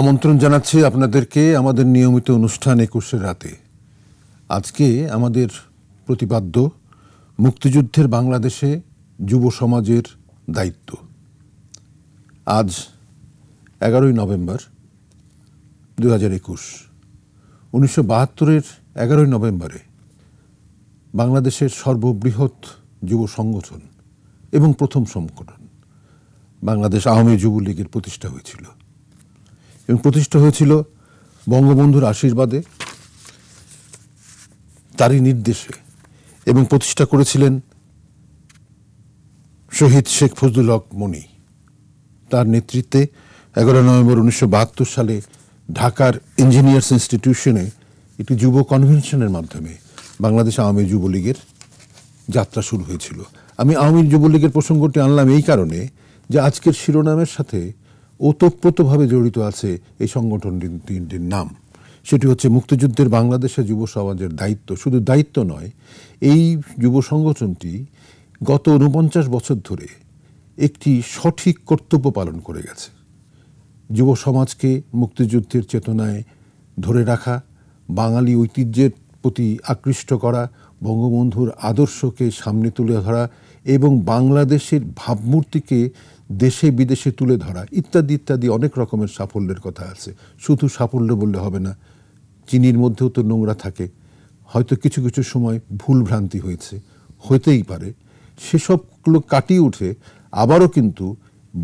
আমন্ত্রণ জানাচ্ছি আপনাদেরকে আমাদের নিয়মিত অনুষ্ঠান একুশে রাতে আজকে আমাদের প্রতিপাদ্য মুক্তিযুদ্ধের বাংলাদেশে যুব সমাজের দায়িত্ব আজ এগারোই নভেম্বর দু হাজার একুশ উনিশশো বাহাত্তরের এগারোই নভেম্বরে বাংলাদেশের সর্ববৃহৎ যুব সংগঠন এবং প্রথম সংগঠন বাংলাদেশ আওয়ামী যুবলীগের প্রতিষ্ঠা হয়েছিল এবং প্রতিষ্ঠা হয়েছিল বঙ্গবন্ধুর আশীর্বাদে তারই নির্দেশে এবং প্রতিষ্ঠা করেছিলেন শহীদ শেখ ফজলুল হক মনি তার নেতৃত্বে এগারো নভেম্বর উনিশশো সালে ঢাকার ইঞ্জিনিয়ার্স ইনস্টিটিউশনে একটি যুব কনভেনশনের মাধ্যমে বাংলাদেশ আওয়ামী যুবলীগের যাত্রা শুরু হয়েছিল আমি আওয়ামী যুবলীগের প্রসঙ্গটি আনলাম এই কারণে যে আজকের শিরোনামের সাথে ওতপ্রোতভাবে জড়িত আছে এই সংগঠন তিনটির নাম সেটি হচ্ছে মুক্তিযুদ্ধের বাংলাদেশের যুব সমাজের দায়িত্ব শুধু দায়িত্ব নয় এই যুব সংগঠনটি গত উনপঞ্চাশ বছর ধরে একটি সঠিক কর্তব্য পালন করে গেছে যুব সমাজকে মুক্তিযুদ্ধের চেতনায় ধরে রাখা বাঙালি ঐতিহ্যের প্রতি আকৃষ্ট করা বঙ্গবন্ধুর আদর্শকে সামনে তুলে ধরা এবং বাংলাদেশের ভাবমূর্তিকে দেশে বিদেশে তুলে ধরা ইত্যাদি ইত্যাদি অনেক রকমের সাফল্যের কথা আছে শুধু সাফল্য বললে হবে না চিনির মধ্যেও তো নোংরা থাকে হয়তো কিছু কিছু সময় ভুল ভ্রান্তি হয়েছে হতেই পারে সেসবগুলো কাটিয়ে উঠে আবারও কিন্তু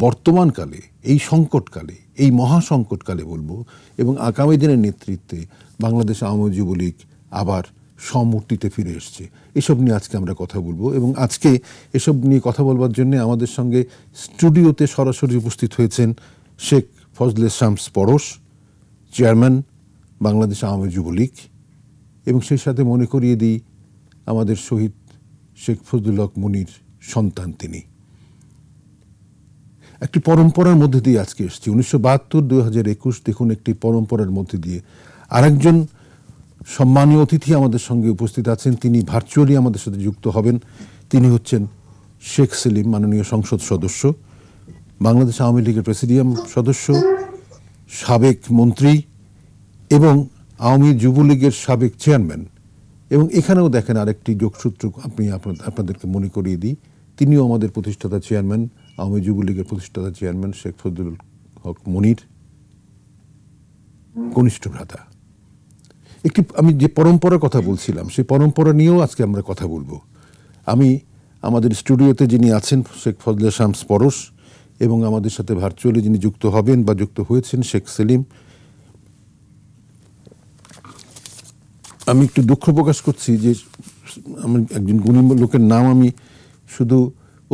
বর্তমানকালে এই সংকটকালে এই মহাসংকটকালে বলবো এবং আগামী দিনের নেতৃত্বে বাংলাদেশ আওয়ামী যুবলীগ আবার সমূর্তিতে ফিরে এসছে এসব নিয়ে আজকে আমরা কথা বলবো এবং আজকে এসব নিয়ে কথা বলবার জন্য আমাদের সঙ্গে স্টুডিওতে সরাসরি উপস্থিত হয়েছেন শেখ ফজলে শামস পরশ চেয়ারম্যান বাংলাদেশ আওয়ামী যুবলীগ এবং সেই সাথে মনে করিয়ে দিই আমাদের শহীদ শেখ ফজলুল হক মুনির সন্তান তিনি একটি পরম্পরার মধ্যে দিয়ে আজকে এসেছি উনিশশো বাহাত্তর দুই হাজার একুশ দেখুন একটি পরম্পরার মধ্যে দিয়ে আরেকজন সম্মানীয় অতিথি আমাদের সঙ্গে উপস্থিত আছেন তিনি ভার্চুয়ালি আমাদের সাথে যুক্ত হবেন তিনি হচ্ছেন শেখ সেলিম মাননীয় সংসদ সদস্য বাংলাদেশ আওয়ামী লীগের প্রেসিডিয়াম সদস্য সাবেক মন্ত্রী এবং আওয়ামী যুবলীগের সাবেক চেয়ারম্যান এবং এখানেও দেখেন আরেকটি যোগসূত্র আপনি আপনাদেরকে মনে করিয়ে দিই তিনিও আমাদের প্রতিষ্ঠাতা চেয়ারম্যান আওয়ামী যুবলীগের প্রতিষ্ঠাতা চেয়ারম্যান শেখ ফজলুল হক মনির কনিষ্ঠ ভ্রাতা একটি আমি যে পরম্পরার কথা বলছিলাম সেই পরম্পরা নিয়েও আজকে আমরা কথা বলবো আমি আমাদের স্টুডিওতে যিনি আছেন শেখ ফজলে শামস পরশ এবং আমাদের সাথে ভার্চুয়ালি যিনি যুক্ত হবেন বা যুক্ত হয়েছেন শেখ সেলিম আমি একটু দুঃখ প্রকাশ করছি যে আমি একজন গুণী লোকের নাম আমি শুধু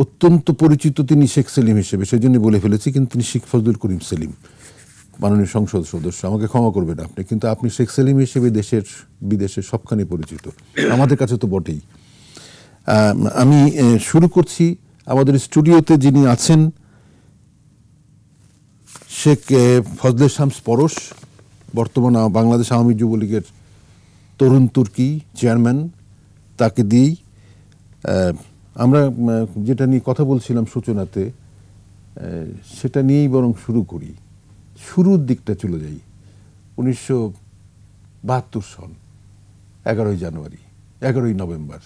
অত্যন্ত পরিচিত তিনি শেখ সেলিম হিসেবে সেই জন্য বলে ফেলেছি কিন্তু তিনি শেখ ফজলুল করিম সেলিম মাননীয় সংসদ সদস্য আমাকে ক্ষমা করবেন আপনি কিন্তু আপনি শেখ সেলিম হিসেবে দেশের বিদেশে সবখানে পরিচিত আমাদের কাছে তো বটেই আমি শুরু করছি আমাদের স্টুডিওতে যিনি আছেন শেখ ফজলে শামস পরশ বর্তমান বাংলাদেশ আওয়ামী যুবলীগের তরুণ তুর্কি চেয়ারম্যান তাকে দিয়েই আমরা যেটা নিয়ে কথা বলছিলাম সূচনাতে সেটা নিয়েই বরং শুরু করি শুরুর দিকটা চলে যাই উনিশশো বাহাত্তর সন এগারোই জানুয়ারি এগারোই নভেম্বর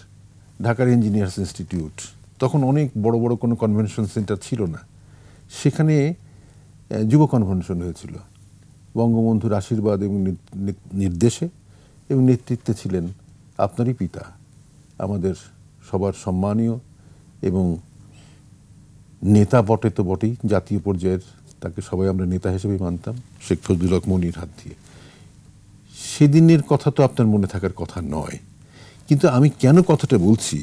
ঢাকার ইঞ্জিনিয়ার্স ইনস্টিটিউট তখন অনেক বড় বড় কোনো কনভেনশন সেন্টার ছিল না সেখানে যুব কনভেনশন হয়েছিল বঙ্গবন্ধুর আশীর্বাদ এবং নির্দেশে এবং নেতৃত্বে ছিলেন আপনারই পিতা আমাদের সবার সম্মানীয় এবং নেতা বটে তো বটেই জাতীয় পর্যায়ের তাকে সবাই আমরা নেতা হিসেবে মানতাম শেখ ফজলুল মনির হাত দিয়ে সেদিনের কথা তো আপনার মনে থাকার কথা নয় কিন্তু আমি কেন কথাটা বলছি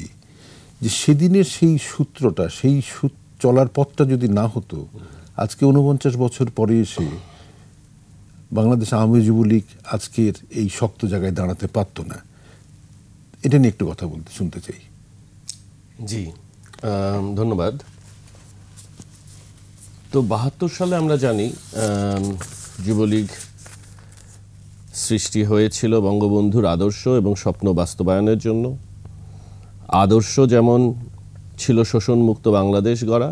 যে সেদিনের সেই সূত্রটা সেই চলার পথটা যদি না হতো আজকে উনপঞ্চাশ বছর পরে এসে বাংলাদেশ আওয়ামী যুবলীগ আজকের এই শক্ত জায়গায় দাঁড়াতে পারত না এটা নিয়ে একটু কথা বলতে শুনতে চাই জি ধন্যবাদ তো বাহাত্তর সালে আমরা জানি যুবলীগ সৃষ্টি হয়েছিল বঙ্গবন্ধুর আদর্শ এবং স্বপ্ন বাস্তবায়নের জন্য আদর্শ যেমন ছিল শোষণমুক্ত বাংলাদেশ গড়া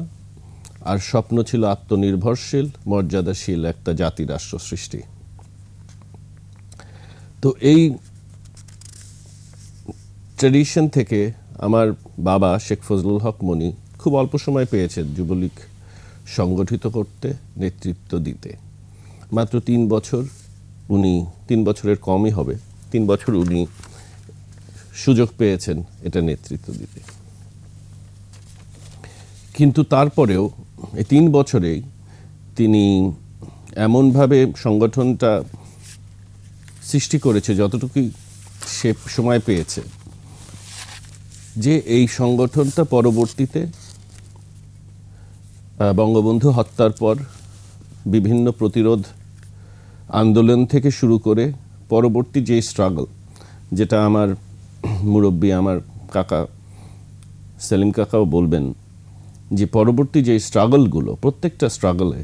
আর স্বপ্ন ছিল আত্মনির্ভরশীল মর্যাদাশীল একটা জাতি রাষ্ট্র সৃষ্টি তো এই ট্রেডিশন থেকে আমার বাবা শেখ ফজলুল হক মনি খুব অল্প সময় পেয়েছেন যুবলীগ সংগঠিত করতে নেতৃত্ব দিতে মাত্র তিন বছর উনি তিন বছরের কমই হবে তিন বছর উনি সুযোগ পেয়েছেন এটা নেতৃত্ব দিতে কিন্তু তারপরেও এই তিন বছরেই তিনি এমনভাবে সংগঠনটা সৃষ্টি করেছে যতটুকুই সে সময় পেয়েছে যে এই সংগঠনটা পরবর্তীতে বঙ্গবন্ধু হত্যার পর বিভিন্ন প্রতিরোধ আন্দোলন থেকে শুরু করে পরবর্তী যে স্ট্রাগল যেটা আমার মুরব্বী আমার কাকা সেলিম কাকাও বলবেন যে পরবর্তী যে স্ট্রাগলগুলো প্রত্যেকটা স্ট্রাগলে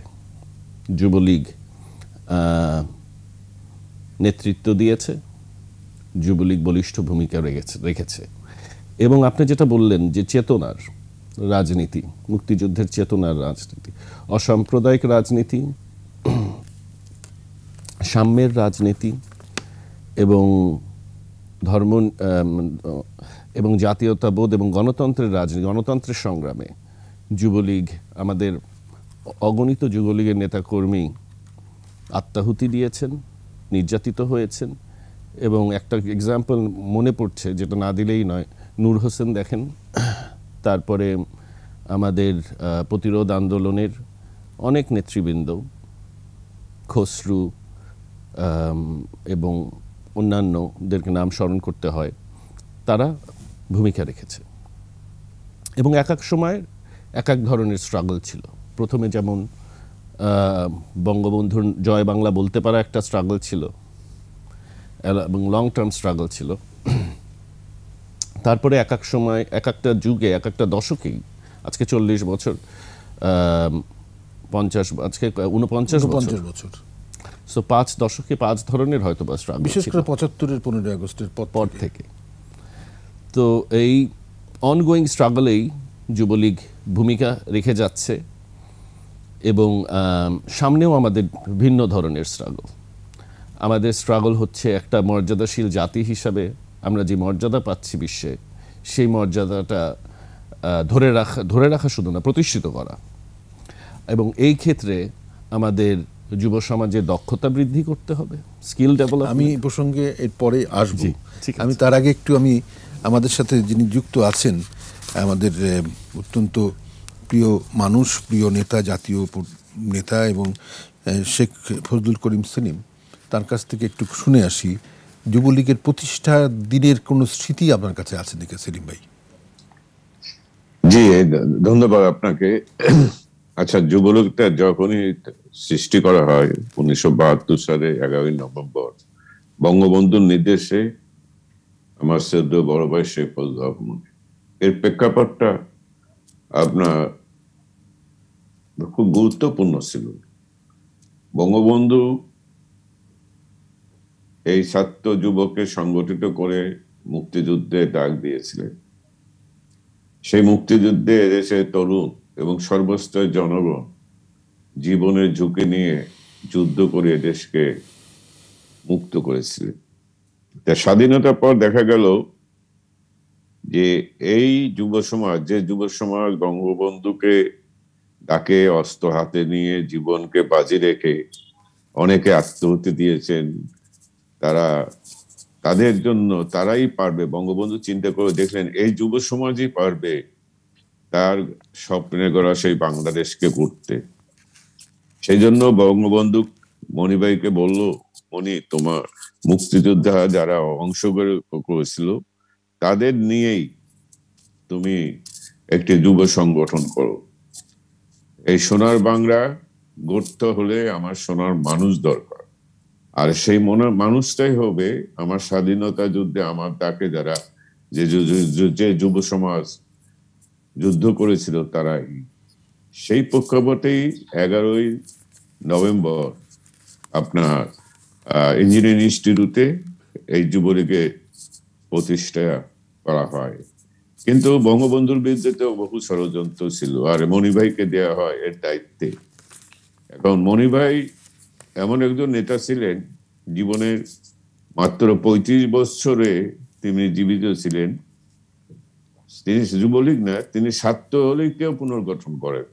যুবলীগ নেতৃত্ব দিয়েছে যুবলীগ বলিষ্ঠ ভূমিকা রেখেছে রেখেছে এবং আপনি যেটা বললেন যে চেতনার রাজনীতি মুক্তিযুদ্ধের চেতনার রাজনীতি অসাম্প্রদায়িক রাজনীতি সাম্যের রাজনীতি এবং ধর্ম এবং জাতীয়তাবোধ এবং গণতন্ত্রের রাজনীতি গণতন্ত্রের সংগ্রামে যুবলীগ আমাদের অগণিত যুবলীগের নেতাকর্মী আত্মাহুতি দিয়েছেন নির্যাতিত হয়েছেন এবং একটা এক্সাম্পল মনে পড়ছে যেটা না দিলেই নয় নূর হোসেন দেখেন তারপরে আমাদের প্রতিরোধ আন্দোলনের অনেক নেতৃবৃন্দ খসরু এবং অন্যান্যদেরকে নাম স্মরণ করতে হয় তারা ভূমিকা রেখেছে এবং এক এক সময় এক এক ধরনের স্ট্রাগল ছিল প্রথমে যেমন বঙ্গবন্ধুর জয় বাংলা বলতে পারা একটা স্ট্রাগল ছিল এবং লং টার্ম স্ট্রাগল ছিল তারপরে এক এক সময় এক একটা যুগে এক একটা দশকেই আজকে চল্লিশ বছর পঞ্চাশ আজকে উনপঞ্চাশ পঞ্চাশ বছর সো পাঁচ দশকে পাঁচ ধরনের হয়তো বা স্ট্রাগল বিশেষ করে পঁচাত্তরের পনেরোই আগস্টের পর থেকে তো এই অনগোয়িং স্ট্রাগলেই যুবলীগ ভূমিকা রেখে যাচ্ছে এবং সামনেও আমাদের ভিন্ন ধরনের স্ট্রাগল আমাদের স্ট্রাগল হচ্ছে একটা মর্যাদাশীল জাতি হিসাবে আমরা যে মর্যাদা পাচ্ছি বিশ্বে সেই মর্যাদাটা ধরে রাখা ধরে রাখা শুধু না প্রতিষ্ঠিত করা এবং এই ক্ষেত্রে আমাদের যুব সমাজের দক্ষতা বৃদ্ধি করতে হবে স্কিল ডেভেলপ আমি এই প্রসঙ্গে এরপরে আসব আমি তার আগে একটু আমি আমাদের সাথে যিনি যুক্ত আছেন আমাদের অত্যন্ত প্রিয় মানুষ প্রিয় নেতা জাতীয় নেতা এবং শেখ ফজলুল করিম সেলিম তার কাছ থেকে একটু শুনে আসি যুবলীগের প্রতিষ্ঠা দিনের কোনো স্মৃতি আপনার কাছে আছে নাকি সেলিম ভাই জি ধন্যবাদ আপনাকে আচ্ছা যুবলীগটা যখনই সৃষ্টি করা হয় উনিশশো বাহাত্তর সালে এগারোই নভেম্বর বঙ্গবন্ধুর নির্দেশে আমার শ্রদ্ধ বড় ভাই শেখ ফজল এর প্রেক্ষাপটটা আপনার খুব গুরুত্বপূর্ণ ছিল বঙ্গবন্ধু এই ছাত্র যুবককে সংগঠিত করে মুক্তিযুদ্ধে ডাক দিয়েছিলেন সেই মুক্তিযুদ্ধে এদেশের তরুণ এবং সর্বস্তর জনগণ জীবনের ঝুঁকি নিয়ে যুদ্ধ করে এদেশকে মুক্ত করেছিলেন তা স্বাধীনতার পর দেখা গেল যে এই যুব সমাজ যে যুব সমাজ বঙ্গবন্ধুকে ডাকে অস্ত্র হাতে নিয়ে জীবনকে বাজি রেখে অনেকে আত্মহতি দিয়েছেন তারা তাদের জন্য তারাই পারবে বঙ্গবন্ধু চিন্তা করে দেখলেন এই যুব সমাজই পারবে তার স্বপ্নে গড়া সেই বাংলাদেশকে করতে সেই জন্য বঙ্গবন্ধু মণিবাইকে বলল মণি তোমার মুক্তিযোদ্ধা যারা অংশগ্রহণ করেছিল তাদের নিয়েই তুমি একটি যুব সংগঠন করো এই সোনার বাংলা গড়তে হলে আমার সোনার মানুষ দরকার আর সেই মনে মানুষটাই হবে আমার স্বাধীনতা যুদ্ধে আমার তাকে যারা যে যে যুব সমাজ যুদ্ধ করেছিল তারাই সেই প্রেক্ষাপটেই এগারোই নভেম্বর আপনার ইঞ্জিনিয়ারিং ইনস্টিটিউটে এই যুবলীগে প্রতিষ্ঠা করা হয় কিন্তু বঙ্গবন্ধুর বিরুদ্ধে বহু ষড়যন্ত্র ছিল আর মণিভাইকে দেয়া হয় এর দায়িত্বে এখন মণিভাই এমন একজন নেতা ছিলেন জীবনের মাত্র পঁয়ত্রিশ বৎসরে তিনি জীবিত ছিলেন তিনি যুবলীগ না তিনি ছাত্রলীগকেও পুনর্গঠন করেন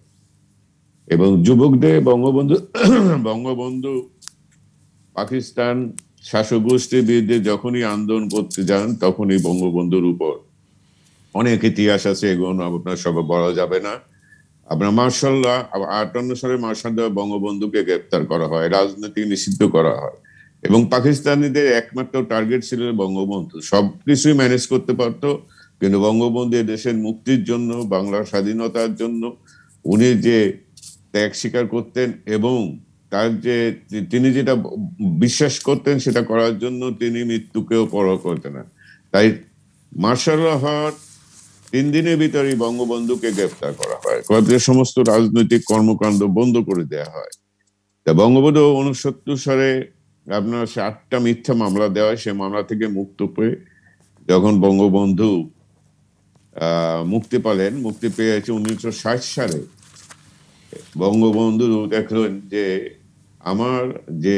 এবং যুবকদের বঙ্গবন্ধু বঙ্গবন্ধু পাকিস্তান শাসক গোষ্ঠীর বিরুদ্ধে যখনই আন্দোলন করতে যান তখনই বঙ্গবন্ধুর উপর অনেক ইতিহাস আছে এগুলো আপনার সব বলা যাবে না আপনার মার্শাল্লাহ আটান্ন সালে মার্শাল্লাহ বঙ্গবন্ধুকে গ্রেপ্তার করা হয় রাজনীতি নিষিদ্ধ করা হয় এবং পাকিস্তানিদের একমাত্র টার্গেট ছিল বঙ্গবন্ধু সবকিছুই ম্যানেজ করতে পারতো কিন্তু বঙ্গবন্ধু দেশের মুক্তির জন্য বাংলার স্বাধীনতার জন্য উনি যে ত্যাগ স্বীকার করতেন এবং তার যে তিনি যেটা বিশ্বাস করতেন সেটা করার জন্য তিনি মৃত্যুকেও পর করতেন না তাই মার্শাল হওয়ার তিন দিনের ভিতরে বঙ্গবন্ধুকে গ্রেফতার করা হয় কয়েকদের সমস্ত রাজনৈতিক কর্মকাণ্ড বন্ধ করে দেয়া হয় তা বঙ্গবন্ধু উনসত্তর সালে আপনার সে আটটা মিথ্যা মামলা দেওয়া হয় সে মামলা থেকে মুক্ত পেয়ে যখন বঙ্গবন্ধু মুক্তি পালেন মুক্তি পেয়েছে উনিশশো ষাট সালে বঙ্গবন্ধু দেখলেন যে আমার যে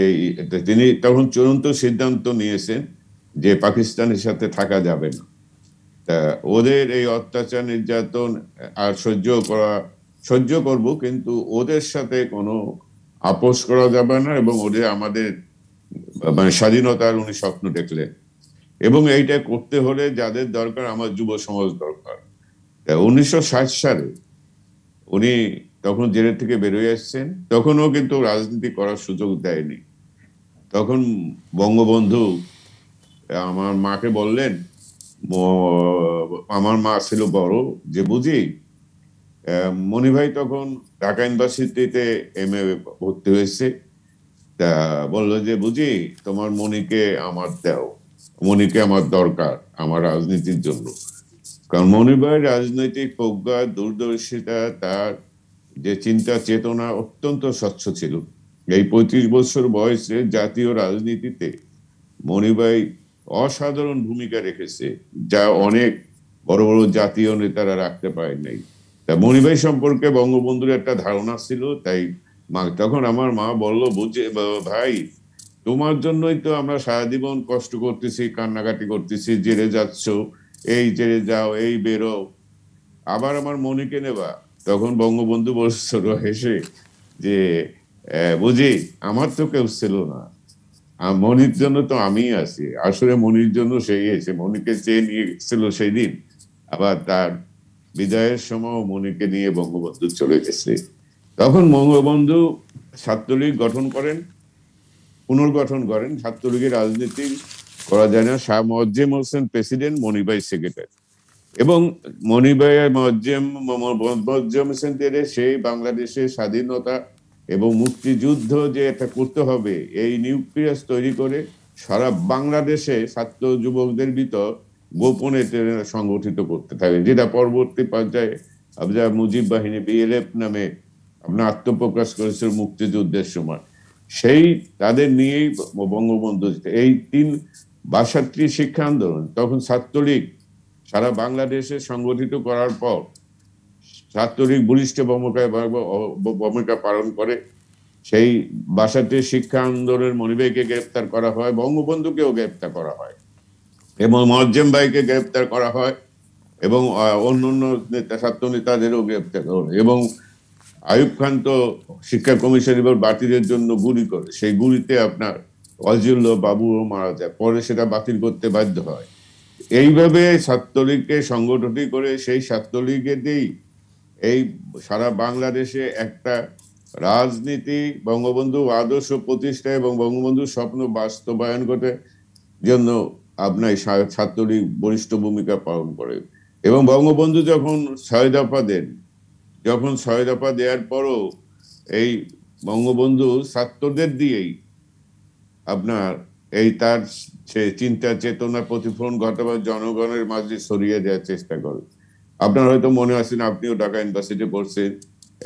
তিনি তখন চূড়ান্ত সিদ্ধান্ত নিয়েছেন যে পাকিস্তানের সাথে থাকা যাবে না তা ওদের এই অত্যাচার নির্যাতন আর সহ্য করা সহ্য করব কিন্তু ওদের সাথে কোনো আপোষ করা যাবে না এবং ওদের আমাদের মানে স্বাধীনতার উনি স্বপ্ন দেখলেন এবং এইটা করতে হলে যাদের দরকার আমার যুব সমাজ দরকার উনিশশো ষাট সালে উনি তখন জেলের থেকে বেরোয় আসছেন তখনও কিন্তু রাজনীতি করার সুযোগ দেয়নি তখন বঙ্গবন্ধু আমার মাকে বললেন আমার মা ছিল বড় যে বুঝি মনি ভাই তখন ঢাকা ইউনিভার্সিটিতে এম এ ভর্তি হয়েছে তা বললো যে বুঝি তোমার মনিকে আমার দাও মনিকে আমার দরকার আমার রাজনীতির জন্য কারণ মনি ভাই রাজনৈতিক প্রজ্ঞা দূরদর্শিতা তার যে চিন্তা চেতনা অত্যন্ত স্বচ্ছ ছিল এই পঁয়ত্রিশ বছর বয়সে জাতীয় রাজনীতিতে মনিভাই অসাধারণ ভূমিকা রেখেছে যা অনেক বড় বড় জাতীয় নেতারা রাখতে পারেন নাই তা মণিভাই সম্পর্কে বঙ্গবন্ধুর একটা ধারণা ছিল তাই মা তখন আমার মা বলল বুঝে ভাই তোমার জন্যই তো আমরা সারা জীবন কষ্ট করতেছি কান্নাকাটি করতেছি জেরে যাচ্ছ এই জেরে যাও এই বেরো আবার আমার মনিকে নেবা তখন বঙ্গবন্ধু বলছিল হেসে যে বুঝি আমার তো কেউ ছিল না মনির জন্য তো আমি আছি আসলে মনির জন্য সেই এসে মনিকে চেয়ে নিয়ে গেছিল সেই দিন আবার তার বিদায়ের সময় মনিকে নিয়ে বঙ্গবন্ধু চলে গেছে তখন বঙ্গবন্ধু ছাত্রলীগ গঠন করেন পুনর্গঠন করেন ছাত্রলীগের রাজনীতি করা যায় না শাহ মজ্জেম হোসেন প্রেসিডেন্ট মনিবাই সেক্রেটারি এবং মনিবাই মজ্জেম মজ্জেম হোসেন সেই বাংলাদেশের স্বাধীনতা এবং মুক্তিযুদ্ধ যে এটা করতে হবে এই নিউক্লিয়াস তৈরি করে সারা বাংলাদেশে ছাত্র যুবকদের ভিতর গোপনে সংগঠিত করতে থাকে যেটা পরবর্তী পর্যায়ে আপনার মুজিব বাহিনী বিএলএফ নামে আপনার আত্মপ্রকাশ করেছিল মুক্তিযুদ্ধের সময় সেই তাদের নিয়েই বঙ্গবন্ধু এই তিন বাষট্টি শিক্ষা আন্দোলন তখন ছাত্রলীগ সারা বাংলাদেশে সংগঠিত করার পর ছাত্রলীগ বলিষ্ঠ ভূমিকায় ভূমিকা পালন করে সেই বাসাতে শিক্ষা আন্দোলনের মনিবেকে গ্রেপ্তার করা হয় বঙ্গবন্ধুকেও গ্রেপ্তার করা হয় এবং মজ্জেম ভাইকে গ্রেপ্তার করা হয় এবং অন্য অন্য নেতা ছাত্র নেতাদেরও গ্রেপ্তার করা হয় এবং আয়ুব খান তো শিক্ষা কমিশন এবার বাতিলের জন্য গুলি করে সেই গুলিতে আপনার অজিউল্লাহ বাবুও মারা যায় পরে সেটা বাতিল করতে বাধ্য হয় এইভাবে ছাত্রলীগকে সংগঠনই করে সেই ছাত্রলীগেতেই এই সারা বাংলাদেশে একটা রাজনীতি বঙ্গবন্ধু আদর্শ প্রতিষ্ঠা এবং বঙ্গবন্ধুর স্বপ্ন বাস্তবায়ন করতে জন্য আপনার ছাত্রলীগ বলিষ্ঠ ভূমিকা পালন করে এবং বঙ্গবন্ধু যখন ছয় দফা দেন যখন ছয় দফা দেওয়ার পরও এই বঙ্গবন্ধু ছাত্রদের দিয়েই আপনার এই তার চিন্তা চেতনা প্রতিফলন ঘটাবার জনগণের মাঝে সরিয়ে দেওয়ার চেষ্টা করে আপনার হয়তো মনে আছেন আপনিও ঢাকা ইউনিভার্সিটি পড়ছেন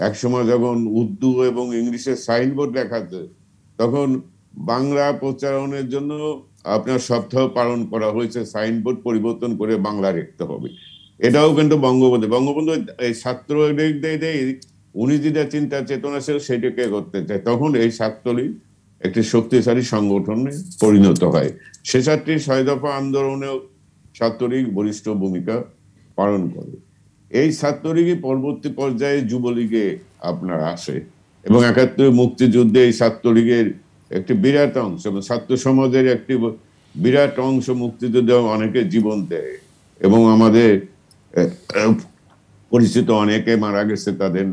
একসময় যখন উর্দু এবং ইংলিশের সাইনবোর্ড দেখাতো তখন বাংলা প্রচারণের জন্য আপনার সপ্তাহ পালন করা হয়েছে সাইনবোর্ড পরিবর্তন করে বাংলা রেখতে হবে এটাও কিন্তু বঙ্গবন্ধু বঙ্গবন্ধু এই ছাত্র উনি যেটা চিন্তা চেতনা ছিল সেটাকে করতে চায় তখন এই ছাত্রলীগ একটি শক্তিশালী সংগঠনে পরিণত হয় সে ছাত্রী ছয় দফা আন্দোলনেও ছাত্রলীগ বরিষ্ঠ ভূমিকা পালন করে এই ছাত্রলীগই পরবর্তী পর্যায়ে যুবলীগে আপনার আসে এবং একাত্তর মুক্তিযুদ্ধে এই ছাত্রলীগের একটি বিরাট অংশ এবং ছাত্র সমাজের একটি বিরাট অংশ মুক্তিযুদ্ধে অনেকে জীবন দেয় এবং আমাদের পরিচিত অনেকে মারা গেছে তাদের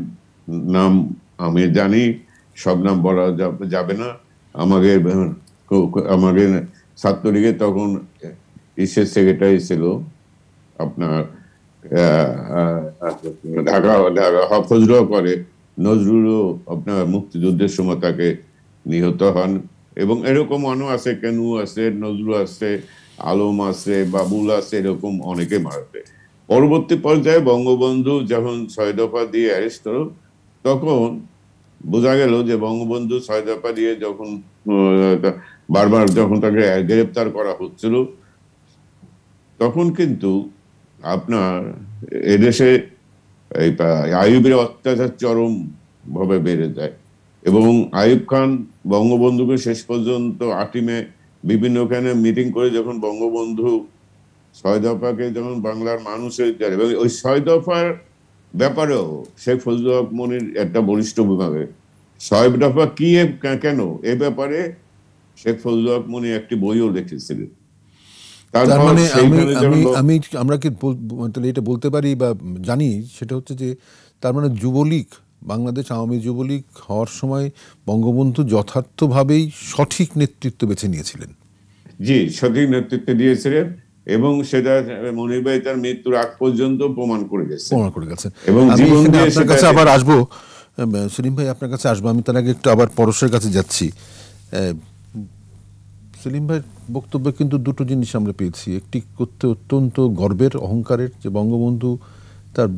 নাম আমি জানি সব নাম বলা যাবে না আমাকে আমাকে ছাত্রলীগের তখন ইসের সেক্রেটারি ছিল আপনার ঢাকা ঢাকা করে নজরুলও আপনার মুক্তিযুদ্ধের সময় তাকে নিহত হন এবং এরকম অনও আছে কেনু আছে নজরুল আছে আলম আছে বাবুল আছে এরকম অনেকে মারবে পরবর্তী পর্যায়ে বঙ্গবন্ধু যখন ছয় দফা দিয়ে অ্যারেস্ট হল তখন বোঝা গেল যে বঙ্গবন্ধু ছয় দফা দিয়ে যখন বারবার যখন তাকে গ্রেপ্তার করা হচ্ছিল তখন কিন্তু আপনার এদেশে এই আয়ুবের অত্যাচার চরম ভাবে বেড়ে যায় এবং আইব খান বঙ্গবন্ধুকে শেষ পর্যন্ত আটিমে বিভিন্ন ওখানে মিটিং করে যখন বঙ্গবন্ধু ছয় দফাকে যখন বাংলার মানুষের এবং ওই ছয় দফার ব্যাপারেও শেখ ফজলুল হক মনির একটা বলিষ্ঠ বিভাগে ছয় দফা কি কেন এ ব্যাপারে শেখ ফজলুল হক একটি বইও লিখেছিলেন তার মানে আমি আমি আমরা কি মানে এটা বলতে পারি বা জানি সেটা হচ্ছে যে তার মানে যুবলীগ বাংলাদেশ আওয়ামী যুবলীগ হওয়ার সময় বঙ্গবন্ধু যথার্থভাবেই সঠিক নেতৃত্ব বেছে নিয়েছিলেন জি সঠিক নেতৃত্ব দিয়েছিলেন এবং সেটা মনির ভাই তার মৃত্যুর আগ পর্যন্ত প্রমাণ করে গেছে প্রমাণ করে গেছে এবং আপনার কাছে আবার আসবো সেলিম ভাই আপনার কাছে আসবো আমি তার আগে একটু আবার পরশের কাছে যাচ্ছি সেলিম ভাই বক্তব্যে কিন্তু দুটো জিনিস আমরা পেয়েছি একটি করতে অত্যন্ত গর্বের অহংকারের যে বঙ্গবন্ধু তার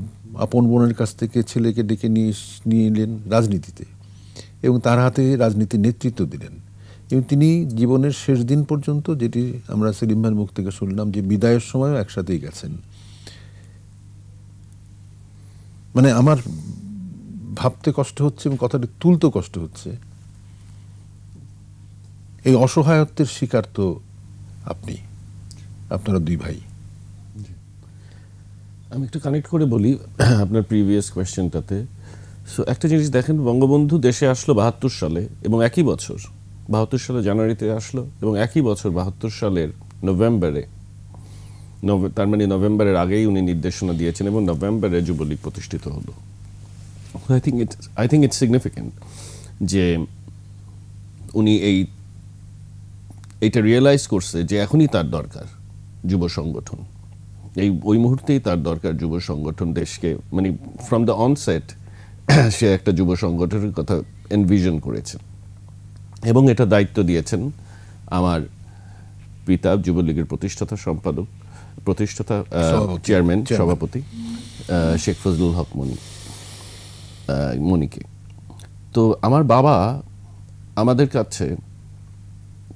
আপন বোনের কাছ থেকে ছেলেকে ডেকে নিয়ে নিয়ে এলেন রাজনীতিতে এবং তার হাতে রাজনীতির নেতৃত্ব দিলেন এবং তিনি জীবনের শেষ দিন পর্যন্ত যেটি আমরা সেলিম ভাইয়ের মুখ থেকে শুনলাম যে বিদায়ের সময়ও একসাথেই গেছেন মানে আমার ভাবতে কষ্ট হচ্ছে এবং কথাটি তুলতে কষ্ট হচ্ছে এই অসহায়ত্বের শিকার তো আপনি আপনারা দুই ভাই আমি একটু কানেক্ট করে বলি আপনার প্রিভিয়াস কোয়েশ্চেনটাতে সো একটা জিনিস দেখেন বঙ্গবন্ধু দেশে আসলো বাহাত্তর সালে এবং একই বছর বাহাত্তর সালে জানুয়ারিতে আসলো এবং একই বছর বাহাত্তর সালের নভেম্বরে তার মানে নভেম্বরের আগেই উনি নির্দেশনা দিয়েছেন এবং নভেম্বরে যুবলীগ প্রতিষ্ঠিত হলো I think it I think it's significant যে উনি এই এটা রিয়েলাইজ করছে যে এখনই তার দরকার যুব সংগঠন এই ওই মুহূর্তেই তার দরকার যুব সংগঠন দেশকে মানে ফ্রম দ্য অনসেট সে একটা যুব সংগঠনের কথা এনভিজন করেছে এবং এটা দায়িত্ব দিয়েছেন আমার পিতা যুবলীগের প্রতিষ্ঠাতা সম্পাদক প্রতিষ্ঠাতা চেয়ারম্যান সভাপতি শেখ ফজলুল হক মনি মনিকে তো আমার বাবা আমাদের কাছে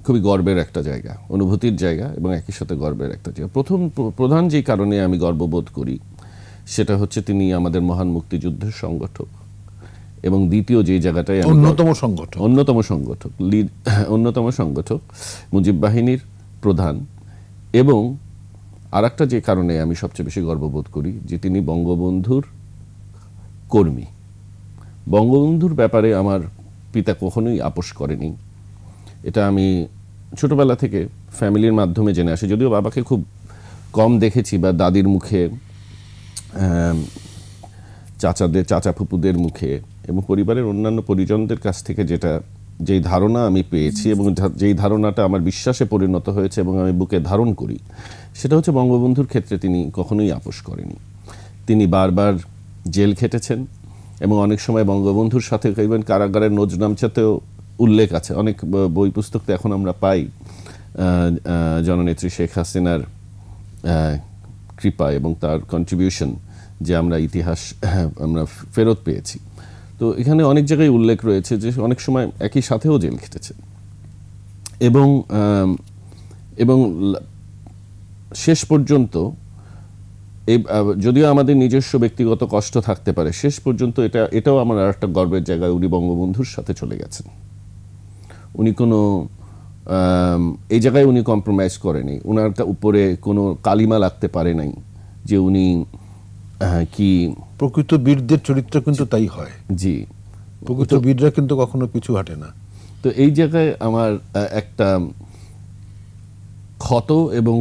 খুবই গর্বের একটা জায়গা অনুভূতির জায়গা এবং একই সাথে গর্বের একটা জায়গা প্রথম প্রধান যে কারণে আমি গর্ববোধ করি সেটা হচ্ছে তিনি আমাদের মহান মুক্তিযুদ্ধের সংগঠক এবং দ্বিতীয় যে জায়গাটায় অন্যতম সংগঠক অন্যতম সংগঠক লিড অন্যতম সংগঠক মুজিব বাহিনীর প্রধান এবং আর যে কারণে আমি সবচেয়ে বেশি গর্ববোধ করি যে তিনি বঙ্গবন্ধুর কর্মী বঙ্গবন্ধুর ব্যাপারে আমার পিতা কখনোই আপোষ করেনি এটা আমি ছোটবেলা থেকে ফ্যামিলির মাধ্যমে জেনে আসি যদিও বাবাকে খুব কম দেখেছি বা দাদির মুখে চাচাদের চাচা ফুপুদের মুখে এবং পরিবারের অন্যান্য পরিজনদের কাছ থেকে যেটা যেই ধারণা আমি পেয়েছি এবং যেই ধারণাটা আমার বিশ্বাসে পরিণত হয়েছে এবং আমি বুকে ধারণ করি সেটা হচ্ছে বঙ্গবন্ধুর ক্ষেত্রে তিনি কখনোই আপোষ করেনি তিনি বারবার জেল খেটেছেন এবং অনেক সময় বঙ্গবন্ধুর সাথে কারাগারের নোজ নামচাতেও উল্লেখ আছে অনেক বই পুস্তক তো এখন আমরা পাই জননেত্রী শেখ হাসিনার কৃপা এবং তার কন্ট্রিবিউশন যে আমরা ইতিহাস আমরা ফেরত পেয়েছি তো এখানে অনেক জায়গায় উল্লেখ রয়েছে যে অনেক সময় একই সাথেও জেল খেটেছে এবং এবং শেষ পর্যন্ত এই যদিও আমাদের নিজস্ব ব্যক্তিগত কষ্ট থাকতে পারে শেষ পর্যন্ত এটা এটাও আমার আর একটা গর্বের জায়গায় উনি বঙ্গবন্ধুর সাথে চলে গেছেন উনি কোনো এই জায়গায় উনি কম্প্রোমাইজ করেনি ওনার উপরে কোনো কালিমা লাগতে পারে নাই যে উনি কি প্রকৃত বীরদের চরিত্র কিন্তু তাই হয় জি প্রকৃত বীররা কিন্তু কখনো পিছু হাঁটে না তো এই জায়গায় আমার একটা ক্ষত এবং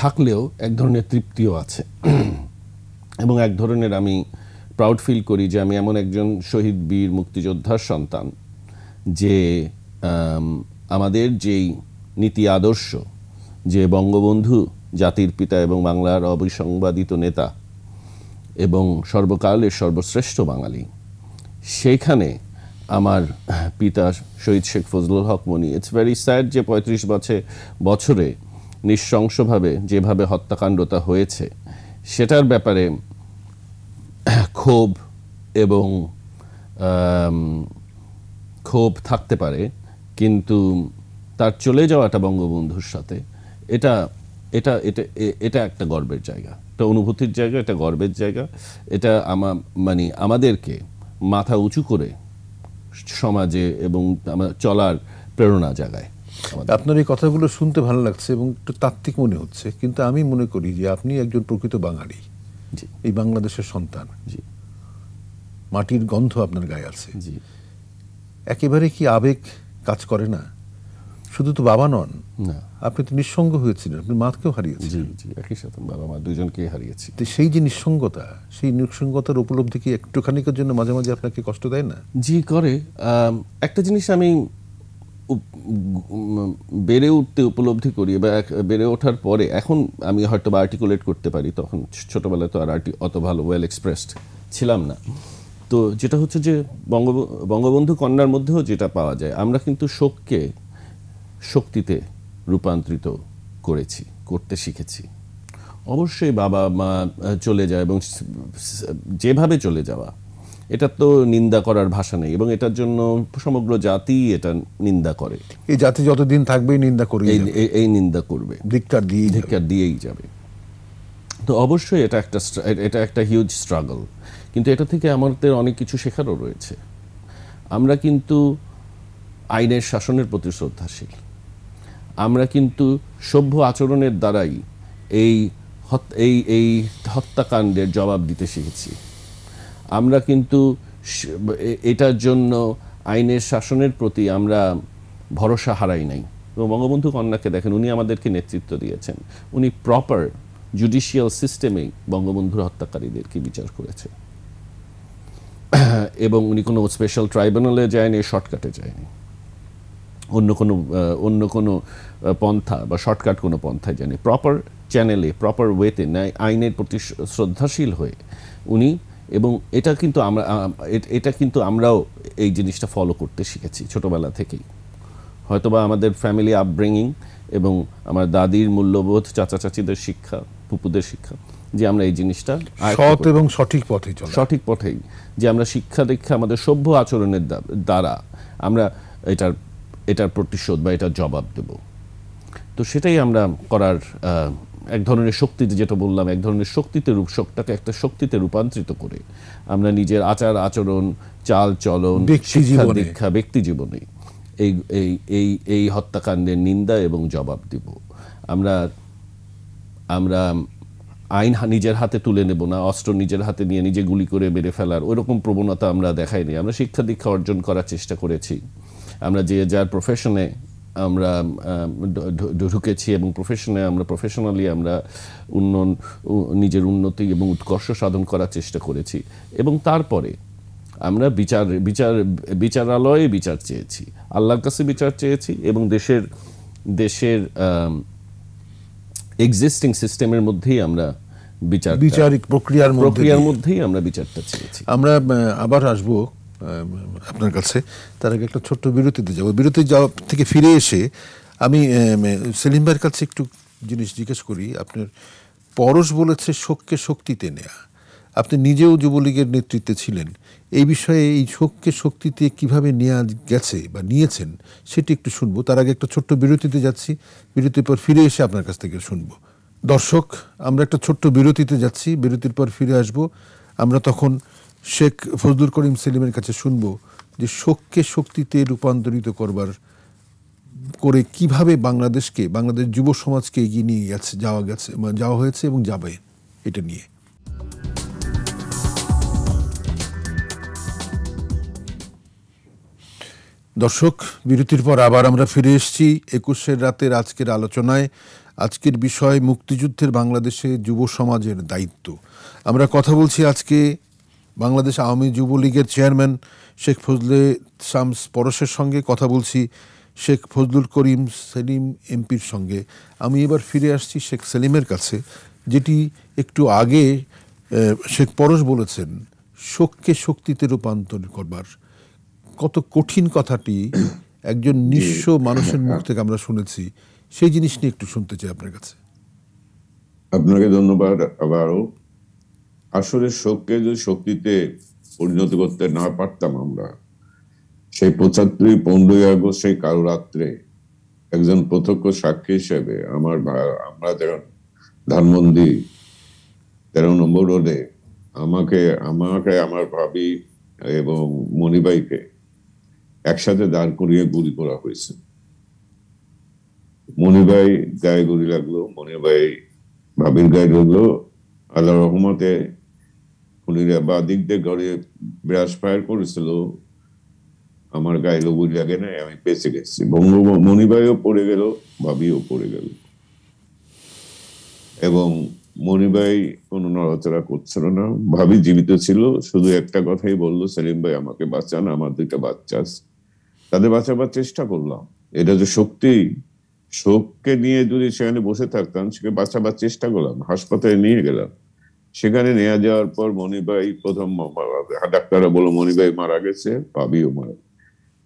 থাকলেও এক ধরনের তৃপ্তিও আছে এবং এক ধরনের আমি প্রাউড ফিল করি যে আমি এমন একজন শহীদ বীর মুক্তিযোদ্ধার সন্তান যে আমাদের যেই নীতি আদর্শ যে বঙ্গবন্ধু জাতির পিতা এবং বাংলার অবিসংবাদিত নেতা এবং সর্বকালের সর্বশ্রেষ্ঠ বাঙালি সেইখানে আমার পিতা শহীদ Sheikh Fazlul Haque Moni it's very sad যে পঁয়ত্রিশ বছর বছরে নিঃশংসভাবে যেভাবে হত্যাকাণ্ডটা হয়েছে সেটার ব্যাপারে ক্ষোভ এবং ক্ষোভ থাকতে পারে কিন্তু তার চলে যাওয়াটা বঙ্গবন্ধুর সাথে এটা এটা এটা এটা একটা গর্বের জায়গা এটা অনুভূতির জায়গা এটা গর্বের জায়গা এটা আমা মানে আমাদেরকে মাথা উঁচু করে সমাজে এবং আমার চলার প্রেরণা জাগায় আপনার এই কথাগুলো শুনতে ভালো লাগছে এবং একটু তাত্ত্বিক মনে হচ্ছে কিন্তু আমি মনে করি যে আপনি একজন প্রকৃত বাঙালি এই বাংলাদেশের সন্তান মাটির গন্ধ আপনার গায়ে আছে একেবারে কি আবেগ কাজ করে না শুধু তো বাবা নন না আপনি তো নিঃসঙ্গ হয়েছিলেন আপনি মাকেও হারিয়েছেন জি জি একই সাথে বাবা মা দুজনকে হারিয়েছি তো সেই যে নিঃসঙ্গতা সেই নিঃসঙ্গতার উপলব্ধি কি একটুখানিকের জন্য মাঝে মাঝে আপনাকে কষ্ট দেয় না জি করে একটা জিনিস আমি বেড়ে উঠতে উপলব্ধি করি বা বেড়ে ওঠার পরে এখন আমি হয়তো বা আর্টিকুলেট করতে পারি তখন ছোটোবেলায় তো আর আর্টি অত ভালো ওয়েল এক্সপ্রেসড ছিলাম না তো যেটা হচ্ছে যে বঙ্গ বঙ্গবন্ধু কন্যার মধ্যেও যেটা পাওয়া যায় আমরা কিন্তু শোককে শক্তিতে রূপান্তরিত করেছি করতে শিখেছি অবশ্যই বাবা মা চলে যায় এবং যেভাবে চলে যাওয়া এটা তো নিন্দা করার ভাষা নেই এবং এটার জন্য সমগ্র জাতি এটা নিন্দা করে এই জাতি যতদিন থাকবে নিন্দা করবে এই নিন্দা করবে ধিক্কার দিয়ে ধিক্কার দিয়েই যাবে তো অবশ্যই এটা একটা এটা একটা হিউজ স্ট্রাগল কিন্তু এটা থেকে আমাদের অনেক কিছু শেখারও রয়েছে আমরা কিন্তু আইনের শাসনের প্রতি শ্রদ্ধাশীল আমরা কিন্তু সভ্য আচরণের দ্বারাই এই এই এই হত্যাকাণ্ডের জবাব দিতে শিখেছি আমরা কিন্তু এটার জন্য আইনের শাসনের প্রতি আমরা ভরসা হারাই নাই এবং বঙ্গবন্ধু কন্যাকে দেখেন উনি আমাদেরকে নেতৃত্ব দিয়েছেন উনি প্রপার জুডিশিয়াল সিস্টেমেই বঙ্গবন্ধুর হত্যাকারীদেরকে বিচার করেছে এবং উনি কোনো স্পেশাল ট্রাইব্যুনালে যায়নি শর্টকাটে যায়নি অন্য কোনো অন্য কোনো পন্থা বা শর্টকাট কোনো পন্থায় যায়নি প্রপার চ্যানেলে প্রপার ওয়েতে ন্যায় আইনের প্রতি শ্রদ্ধাশীল হয়ে উনি এবং এটা কিন্তু আমরা এটা কিন্তু আমরাও এই জিনিসটা ফলো করতে শিখেছি ছোটোবেলা থেকেই হয়তোবা আমাদের ফ্যামিলি আপব্রিঙিং এবং আমার দাদির মূল্যবোধ চাচা চাচিদের শিক্ষা পুপুদের শিক্ষা যে আমরা এই জিনিসটা সৎ এবং সঠিক পথে চলে সঠিক পথেই যে আমরা শিক্ষা দীক্ষা আমাদের সভ্য আচরণের দ্বারা আমরা এটার এটার প্রতিশোধ বা এটার জবাব দেব তো সেটাই আমরা করার এক ধরনের শক্তিতে যেটা বললাম এক ধরনের শক্তিতে রূপ শোকটাকে একটা শক্তিতে রূপান্তরিত করে আমরা নিজের আচার আচরণ চাল চলন শিক্ষা দীক্ষা ব্যক্তি জীবনে এই এই এই এই হত্যাকাণ্ডের নিন্দা এবং জবাব দিব আমরা আমরা আইন নিজের হাতে তুলে নেব না অস্ত্র নিজের হাতে নিয়ে নিজে গুলি করে মেরে ফেলার ওইরকম প্রবণতা আমরা দেখাইনি আমরা শিক্ষা দীক্ষা অর্জন করার চেষ্টা করেছি আমরা যে যার প্রফেশনে আমরা ঢুকেছি এবং প্রফেশনে আমরা প্রফেশনালি আমরা উন্নয়ন নিজের উন্নতি এবং উৎকর্ষ সাধন করার চেষ্টা করেছি এবং তারপরে আমরা বিচার বিচার বিচারালয়ে বিচার চেয়েছি আল্লাহর কাছে বিচার চেয়েছি এবং দেশের দেশের এক্সিস্টিং সিস্টেমের মধ্যেই আমরা বিচার বিচারিক প্রক্রিয়ার প্রক্রিয়ার মধ্যেই আমরা বিচারটা চেয়েছি আমরা আবার আসবো আপনার কাছে তার আগে একটা ছোট্ট বিরতিতে যাব বিরতি যাওয়া থেকে ফিরে এসে আমি সেলিম ভাইয়ের কাছে একটু জিনিস জিজ্ঞেস করি আপনার পরশ বলেছে শোককে শক্তিতে নেয়া আপনি নিজেও যুবলীগের নেতৃত্বে ছিলেন এই বিষয়ে এই শোককে শক্তিতে কিভাবে নেওয়া গেছে বা নিয়েছেন সেটি একটু শুনবো তার আগে একটা ছোট্ট বিরতিতে যাচ্ছি বিরতির পর ফিরে এসে আপনার কাছ থেকে শুনবো দর্শক আমরা একটা ছোট্ট বিরতিতে যাচ্ছি বিরতির পর ফিরে আসব আমরা তখন শেখ ফজলুল করিম সেলিমের কাছে শুনব যে শোককে শক্তিতে রূপান্তরিত করবার করে কিভাবে বাংলাদেশকে বাংলাদেশ যুব সমাজকে এগিয়ে নিয়ে গেছে যাওয়া গেছে যাওয়া হয়েছে এবং যাবে এটা নিয়ে দর্শক বিরতির পর আবার আমরা ফিরে এসেছি একুশের রাতের আজকের আলোচনায় আজকের বিষয় মুক্তিযুদ্ধের বাংলাদেশে যুব সমাজের দায়িত্ব আমরা কথা বলছি আজকে বাংলাদেশ আওয়ামী যুবলীগের চেয়ারম্যান শেখ ফজলে শামস পরশের সঙ্গে কথা বলছি শেখ ফজলুল করিম সেলিম এমপির সঙ্গে আমি এবার ফিরে আসছি শেখ সেলিমের কাছে যেটি একটু আগে শেখ পরশ বলেছেন শোককে শক্তিতে রূপান্তর করবার কত কঠিন কথাটি একজন নিঃস্ব মানুষের মুখ হ্যাঁ। থেকে আমরা শুনেছি সেই জিনিস নিয়ে একটু শুনতে চাই আপনার কাছে আপনাকে ধন্যবাদ আবারও আসলে শোককে যদি শক্তিতে পরিণত করতে না পারতাম আমরা সেই পঁচাত্তরই পনেরোই আগস্ট সেই কাল রাত্রে একজন প্রত্যক্ষ সাক্ষী হিসেবে আমার আমরা যেমন ধানমন্দি তেরো নম্বর রোডে আমাকে আমাকে আমার ভাবি এবং মণিবাইকে একসাথে দাঁড় করিয়ে গুলি করা হয়েছে মনিবাই গায়ে গুলি লাগলো মনিবাই ভাবির গায়ে লাগলো আল্লাহ রহমতে খুনিরা বা দিক দিয়ে গড়ে ব্রাশ ফায়ার করেছিল আমার গায়ে লবুজ লাগে না আমি বেঁচে গেছি বঙ্গ মণিবাইও পড়ে গেল ভাবিও পড়ে গেল এবং মণিবাই কোনো নড়াচড়া করছিল না ভাবি জীবিত ছিল শুধু একটা কথাই বললো সেলিম ভাই আমাকে বাঁচান আমার দুইটা বাচ্চা আছে তাদের বাঁচাবার চেষ্টা করলাম এটা যে শক্তি শোককে নিয়ে যদি সেখানে বসে থাকতাম সেখানে বাঁচাবার চেষ্টা করলাম হাসপাতালে নিয়ে গেলাম সেখানে নেওয়া যাওয়ার পর মণিবাই প্রথম ডাক্তাররা বলো মণিবাই মারা গেছে পাবিও মারা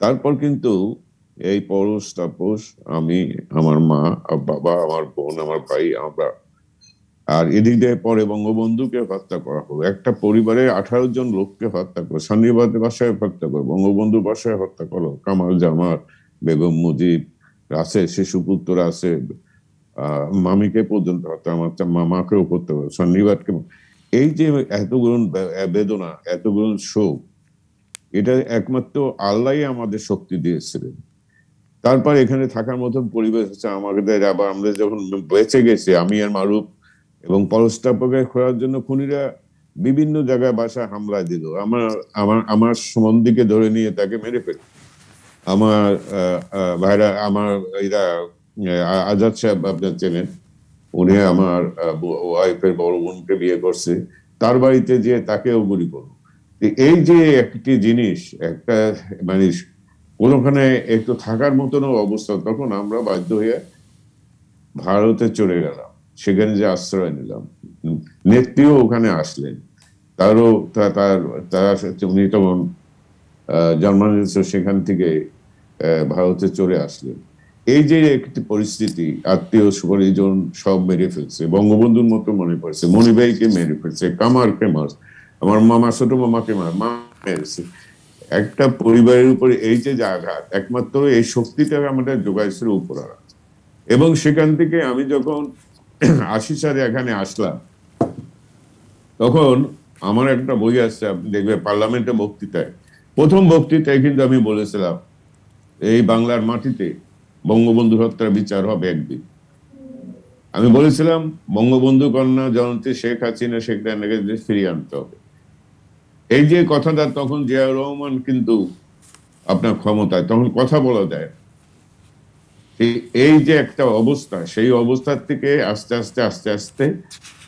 তারপর কিন্তু এই পরশ তাপস আমি আমার মা বাবা আমার বোন আমার ভাই আমরা আর এদিক দিয়ে পরে বঙ্গবন্ধুকে হত্যা করা হবে একটা পরিবারের আঠারো জন লোককে হত্যা করো সানিবাদ বাসায় হত্যা করো বঙ্গবন্ধু বাসায় হত্যা করো কামাল জামার বেগম মুজিব আছে শিশুপুত্র আছে মামিকে পর্যন্ত হত্যা আমার মামাকেও হত্যা করো সানিবাদকে এই যে এতগুলো বেদনা এতগুলো শোক এটা একমাত্র আল্লাহ আমাদের শক্তি দিয়েছিলেন তারপর এখানে থাকার মতন পরিবেশ হচ্ছে আমাদের আবার আমরা যখন বেঁচে গেছি আমি আর মারুফ এবং পলস্টার প্রকাশ করার জন্য খুনিরা বিভিন্ন জায়গায় বাসা হামলা দিল আমার আমার আমার দিকে ধরে নিয়ে তাকে মেরে ফেল আমার ভাইরা আমার এরা আজাদ সাহেব আপনার চেনেন উনি আমার ওয়াইফের বড় বোনকে বিয়ে করছে তার বাড়িতে যে তাকেও গুলি করলো এই যে একটি জিনিস একটা মানে কোনোখানে একটু থাকার মতনও অবস্থা তখন আমরা বাধ্য হয়ে ভারতে চলে গেলাম সেখানে যে আশ্রয় নিলাম নেত্রীও ওখানে আসলেন তারও তার উনি তখন জার্মানি সেখান থেকে ভারতে চলে আসলেন এই যে একটি পরিস্থিতি আত্মীয় পরিজন সব মেরে ফেলছে বঙ্গবন্ধুর মতো মনে পড়ছে মনিভাইকে মেরে ফেলছে কামারকে মার আমার মামা ছোট মামাকে মার মা মেরেছে একটা পরিবারের উপরে এই যে আঘাত একমাত্র এই শক্তিটা আমাদের যোগাইছিল উপর এবং সেখান থেকে আমি যখন আশি সালে এখানে আসলাম তখন আমার একটা বই আসছে আপনি দেখবেন পার্লামেন্টে বক্তৃতায় প্রথম বক্তৃতায় কিন্তু আমি বলেছিলাম এই বাংলার মাটিতে বঙ্গবন্ধু হত্যার বিচার হবে একদিন আমি বলেছিলাম বঙ্গবন্ধু কন্যা জয়ন্তী শেখ হাসিনা শেখ রানাকে ফিরিয়ে আনতে হবে এই যে কথাটা তখন জিয়া রহমান কিন্তু আপনার ক্ষমতায় তখন কথা বলা যায় এই যে একটা অবস্থা সেই অবস্থার থেকে আস্তে আস্তে আস্তে আস্তে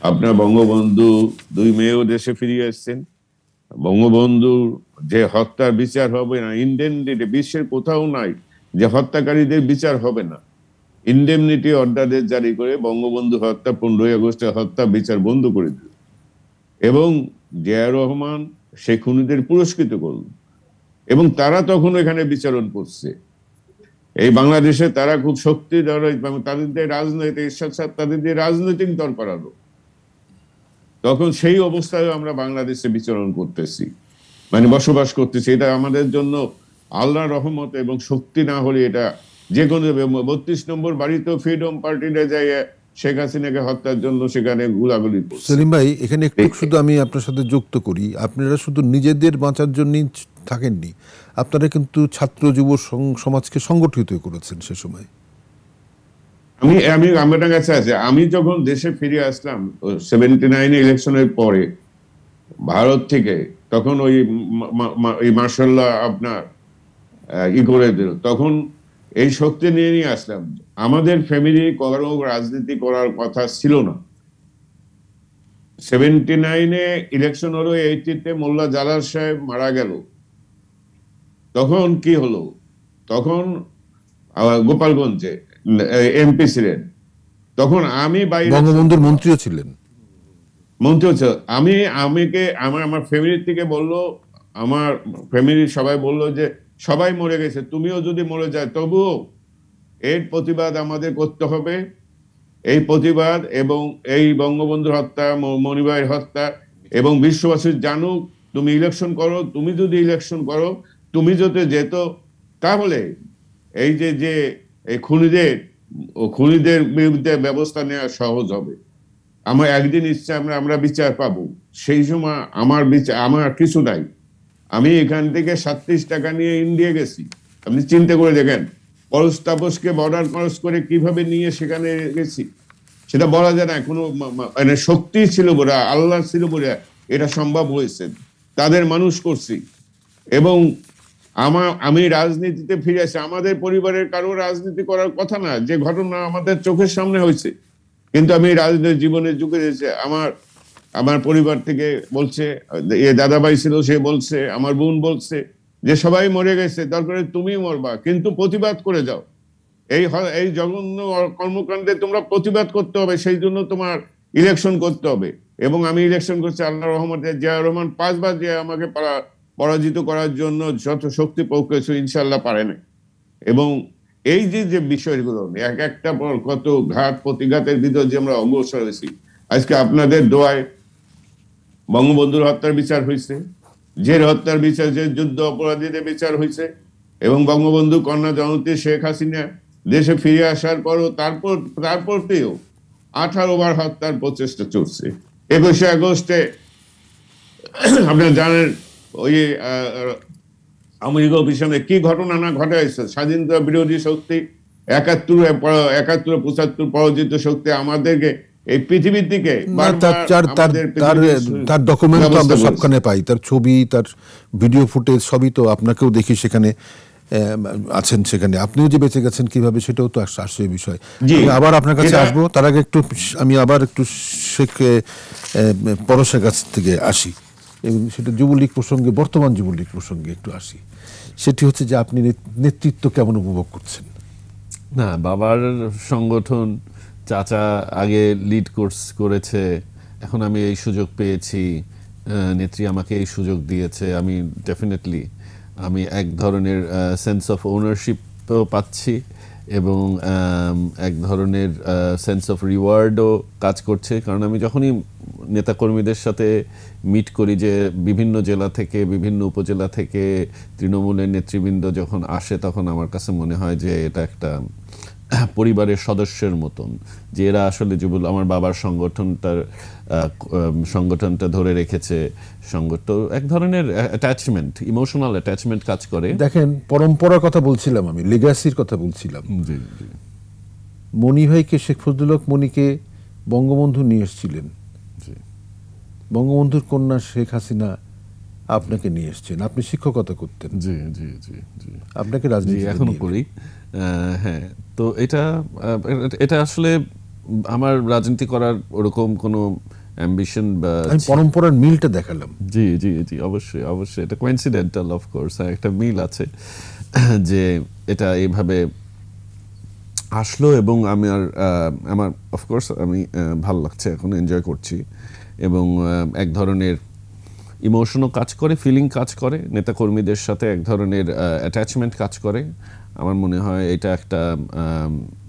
আপনার বঙ্গবন্ধু দুই মেয়েও দেশে ফিরিয়ে এসছেন বঙ্গবন্ধু যে হত্যার বিচার হবে না ইন্ডেমনিটি বিশ্বের কোথাও নাই যে হত্যাকারীদের বিচার হবে না ইন্ডেমনিটি অর্ডারের জারি করে বঙ্গবন্ধু হত্যা পনেরোই আগস্টে হত্যা বিচার বন্ধ করে দিল এবং জিয়া রহমান সে খুনিদের পুরস্কৃত করল এবং তারা তখন এখানে বিচারণ করছে এই বাংলাদেশে তারা খুব শক্তি তাদের যে রাজনৈতিক ঈশ্বর সাহেব তাদের যে রাজনৈতিক দরকার তখন সেই অবস্থায় আমরা বাংলাদেশে বিচরণ করতেছি মানে বসবাস করতেছি এটা আমাদের জন্য আল্লাহ রহমত এবং শক্তি না হলে এটা যে কোনো বত্রিশ নম্বর বাড়িতেও ফ্রিডম পার্টিটা যাই শেখ হাসিনাকে হত্যার জন্য সেখানে গুলাগুলি সেলিম ভাই এখানে একটু শুধু আমি আপনার সাথে যুক্ত করি আপনারা শুধু নিজেদের বাঁচার জন্যই থাকেননি আপনারা কিন্তু ছাত্র যুব সমাজকে সংগঠিত করেছেন সে সময় আমি আমি আমার কাছে আছে আমি যখন দেশে ফিরে আসলাম সেভেন্টি নাইনে ইলেকশনের পরে ভারত থেকে তখন ওই মার্শাল্লাহ আপনার ই করে দিল তখন এই শক্তি নিয়ে নিয়ে আসলাম আমাদের ফ্যামিলি কোনো রাজনীতি করার কথা ছিল না সেভেন্টি নাইনে ইলেকশন হলো এইটিতে মোল্লা জালাল সাহেব মারা গেল তখন কি হলো তখন গোপালগঞ্জে এমপি ছিলেন তখন আমি বাইরে মন্ত্রীও ছিলেন মন্ত্রী হচ্ছে আমি আমাকে আমার আমার ফ্যামিলির থেকে বললো আমার ফ্যামিলির সবাই বললো যে সবাই মরে গেছে তুমিও যদি মরে যায় তবুও এর প্রতিবাদ আমাদের করতে হবে এই প্রতিবাদ এবং এই বঙ্গবন্ধু হত্যা মনিবাই হত্যা এবং বিশ্ববাসী জানুক তুমি ইলেকশন করো তুমি যদি ইলেকশন করো তুমি যদি যেত তাহলে এই যে যে এই খুনিদের খুনিদের বিরুদ্ধে ব্যবস্থা নেওয়া সহজ হবে আমার একদিন ইচ্ছে আমরা আমরা বিচার পাবো সেই সময় আমার বিচার আমার কিছু নাই আমি এখান থেকে সাতত্রিশ টাকা নিয়ে ইন্ডিয়া গেছি আপনি চিন্তা করে দেখেন পরশ তাপসকে বর্ডার করস করে কিভাবে নিয়ে সেখানে গেছি সেটা বলা যায় না কোনো মানে শক্তি ছিল বলে আল্লাহ ছিল বলে এটা সম্ভব হয়েছে তাদের মানুষ করছি এবং আমার আমি রাজনীতিতে ফিরে আসি আমাদের পরিবারের কারো রাজনীতি করার কথা না যে ঘটনা আমাদের চোখের সামনে হয়েছে কিন্তু আমি রাজনীতির জীবনে ঝুঁকে দিয়েছে আমার আমার পরিবার থেকে বলছে এ দাদাভাই ছিল সে বলছে আমার বোন বলছে যে সবাই মরে গেছে তারপরে তুমি মরবা কিন্তু প্রতিবাদ করে যাও এই এই জঘন্য কর্মকাণ্ডে তোমরা প্রতিবাদ করতে হবে সেই জন্য তোমার ইলেকশন করতে হবে এবং আমি ইলেকশন করছি আল্লাহ রহমান জিয়া রহমান পাঁচবার যে আমাকে পাড়া পরাজিত করার জন্য যত শক্তি কিছু ইনশাল্লাহ পারে না এবং এই যে যে বিষয়গুলো এক একটা পর কত ঘাত প্রতিঘাতের ভিতর যে আমরা অগ্রসর হয়েছি আজকে আপনাদের দোয়ায় বঙ্গবন্ধুর হত্যার বিচার হয়েছে জের হত্যার বিচার যে যুদ্ধ অপরাধীদের বিচার হয়েছে এবং বঙ্গবন্ধু কন্যা জনতী শেখ হাসিনা দেশে ফিরে আসার পরও তারপর তারপরতেও আঠারো বার হত্যার প্রচেষ্টা চলছে একুশে আগস্টে আপনারা জানেন ওই আমেরিকা পিছনে কি ঘটনা না ঘটে স্বাধীনতা বিরোধী শক্তি একাত্তর একাত্তর পঁচাত্তর পরাজিত শক্তি আমাদেরকে এই পৃথিবীর দিকে তার ডকুমেন্ট তো আমরা সবখানে পাই তার ছবি তার ভিডিও ফুটেজ সবই তো আপনাকেও দেখি সেখানে আছেন সেখানে আপনিও যে বেঁচে গেছেন কিভাবে সেটাও তো আশ্চর্যের বিষয় আবার আপনার কাছে আসবো তার আগে একটু আমি আবার একটু শেখ পরশের কাছ থেকে আসি এবং সেটা যুবলীগ প্রসঙ্গে বর্তমান যুবলীগ প্রসঙ্গে একটু আসি সেটি হচ্ছে যে আপনি নেতৃত্ব কেমন উপভোগ করছেন না বাবার সংগঠন চাচা আগে লিড কোর্স করেছে এখন আমি এই সুযোগ পেয়েছি নেত্রী আমাকে এই সুযোগ দিয়েছে আমি ডেফিনেটলি আমি এক ধরনের সেন্স অফ ওনারশিপও পাচ্ছি এবং এক ধরনের সেন্স অফ রিওয়ার্ডও কাজ করছে কারণ আমি যখনই নেতাকর্মীদের সাথে মিট করি যে বিভিন্ন জেলা থেকে বিভিন্ন উপজেলা থেকে তৃণমূলের নেতৃবৃন্দ যখন আসে তখন আমার কাছে মনে হয় যে এটা একটা পরিবারের সদস্যের মতন যে এরা আসলে যুবল আমার বাবার সংগঠনটার সংগঠনটা ধরে রেখেছে সংগঠন এক ধরনের অ্যাটাচমেন্ট ইমোশনাল অ্যাটাচমেন্ট কাজ করে দেখেন পরম্পরার কথা বলছিলাম আমি লিগাসির কথা বলছিলাম মণি ভাইকে শেখ ফজলুল মণিকে বঙ্গবন্ধু নিয়ে এসেছিলেন বঙ্গবন্ধুর কন্যা শেখ হাসিনা আপনাকে নিয়ে এসছেন আপনি শিক্ষকতা করতেন জি জি জি জি আপনাকে রাজনীতি এখন করি হ্যাঁ তো এটা এটা আসলে আমার রাজনীতি করার ওরকম কোনো অ্যাম্বিশন বা আমি পরম্পরার মিলটা দেখালাম জি জি জি অবশ্যই অবশ্যই এটা কোয়েন্সিডেন্টাল হ্যাঁ, অফকোর্স একটা মিল আছে যে এটা এইভাবে আসলো এবং আমি আর আমার অফকোর্স আমি ভাল লাগছে এখন এনজয় করছি এবং এক ধরনের ইমোশনও কাজ করে ফিলিং কাজ করে নেতাকর্মীদের সাথে এক ধরনের অ্যাটাচমেন্ট কাজ করে আমার মনে হয় এটা একটা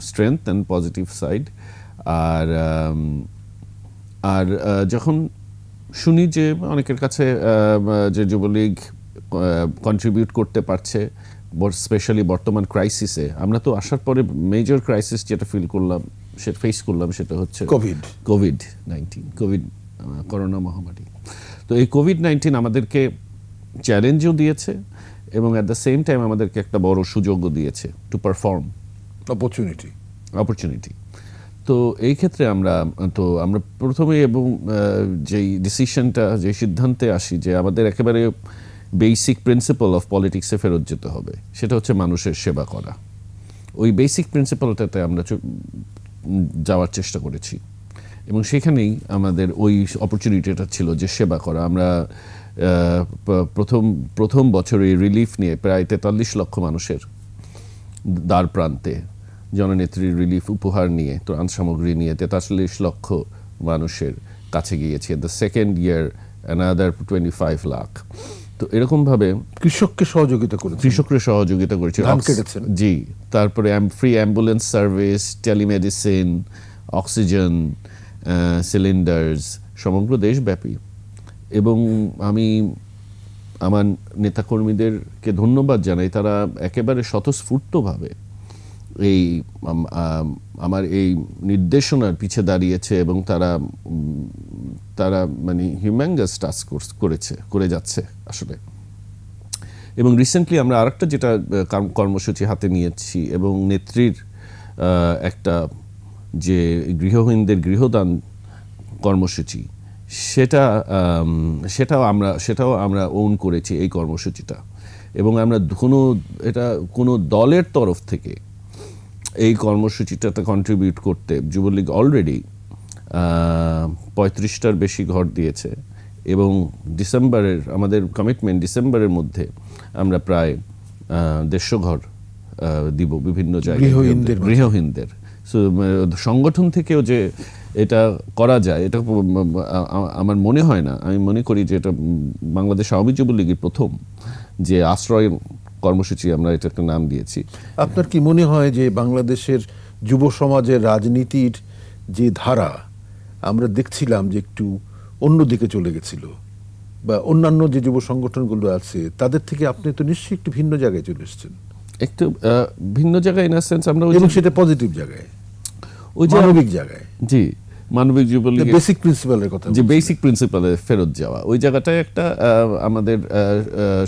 স্ট্রেংথ অ্যান্ড পজিটিভ সাইড আর আর যখন শুনি যে অনেকের কাছে যে যুবলীগ কন্ট্রিবিউট করতে পারছে স্পেশালি বর্তমান ক্রাইসিসে আমরা তো আসার পরে মেজর ক্রাইসিস যেটা ফিল করলাম সেটা ফেস করলাম সেটা হচ্ছে covid covid nineteen covid corona মহামারী তো এই কোভিড নাইন্টিন আমাদেরকে চ্যালেঞ্জও দিয়েছে এবং অ্যাট দ্য সেম টাইম আমাদেরকে একটা বড় সুযোগও দিয়েছে টু পারফর্ম অপরচুনিটি অপরচুনিটি তো এই ক্ষেত্রে আমরা তো আমরা প্রথমে এবং যেই ডিসিশনটা যে সিদ্ধান্তে আসি যে আমাদের একেবারে বেসিক প্রিন্সিপাল অফ পলিটিক্সে ফেরত যেতে হবে সেটা হচ্ছে মানুষের সেবা করা ওই বেসিক প্রিন্সিপালটাতে আমরা যাওয়ার চেষ্টা করেছি এবং সেখানেই আমাদের ওই অপরচুনিটিটা ছিল যে সেবা করা আমরা প্রথম প্রথম বছর এই রিলিফ নিয়ে প্রায় তেতাল্লিশ লক্ষ মানুষের দ্বার প্রান্তে জননেত্রীর রিলিফ উপহার নিয়ে ত্রাণ সামগ্রী নিয়ে তেতাল্লিশ লক্ষ মানুষের কাছে গিয়েছে the second year another twenty five lakh তো এরকমভাবে কৃষককে সহযোগিতা করে কৃষকরা সহযোগিতা করেছে জি তারপরে free ambulance service telemedicine oxygen cylinders সমগ্র দেশব্যাপী এবং আমি আমার নেতাকর্মীদেরকে ধন্যবাদ জানাই তারা একেবারে স্বতঃস্ফূর্তভাবে এই আমার এই নির্দেশনার পিছে দাঁড়িয়েছে এবং তারা তারা মানে হিউম্যাঙ্গাস টাস্ক কোর্স করেছে করে যাচ্ছে আসলে এবং রিসেন্টলি আমরা আরেকটা যেটা কর্মসূচি হাতে নিয়েছি এবং নেত্রীর একটা যে গৃহহীনদের গৃহদান কর্মসূচি সেটা সেটাও আমরা সেটাও আমরা ওন করেছি এই কর্মসূচিটা এবং আমরা কোনো এটা কোনো দলের তরফ থেকে এই কর্মসূচিটাতে কন্ট্রিবিউট করতে যুবলীগ অলরেডি পঁয়ত্রিশটার বেশি ঘর দিয়েছে এবং ডিসেম্বরের আমাদের কমিটমেন্ট ডিসেম্বরের মধ্যে আমরা প্রায় দেড়শো ঘর দিব বিভিন্ন জায়গায় গৃহহীনদের সো সংগঠন থেকেও যে এটা করা যায় এটা আমার মনে হয় না আমি মনে করি যে এটা বাংলাদেশ আওয়ামী যুবলীগের প্রথম যে আশ্রয় কর্মসূচি আমরা এটা একটা নাম দিয়েছি আপনার কি মনে হয় যে বাংলাদেশের যুব সমাজের রাজনীতির যে ধারা আমরা দেখছিলাম যে একটু অন্যদিকে চলে গেছিল বা অন্যান্য যে যুব সংগঠনগুলো আছে তাদের থেকে আপনি তো নিশ্চয়ই একটু ভিন্ন জায়গায় চলে এসেছেন একটু ভিন্ন জায়গায় ইন সেন্স আমরা সেটা পজিটিভ জায়গায় ওই মানবিক জায়গায় জি মানবিক জীবন বেসিক প্রিন্সিপালের কথা যে বেসিক প্রিন্সিপালে ফেরত যাওয়া ওই জায়গাটায় একটা আমাদের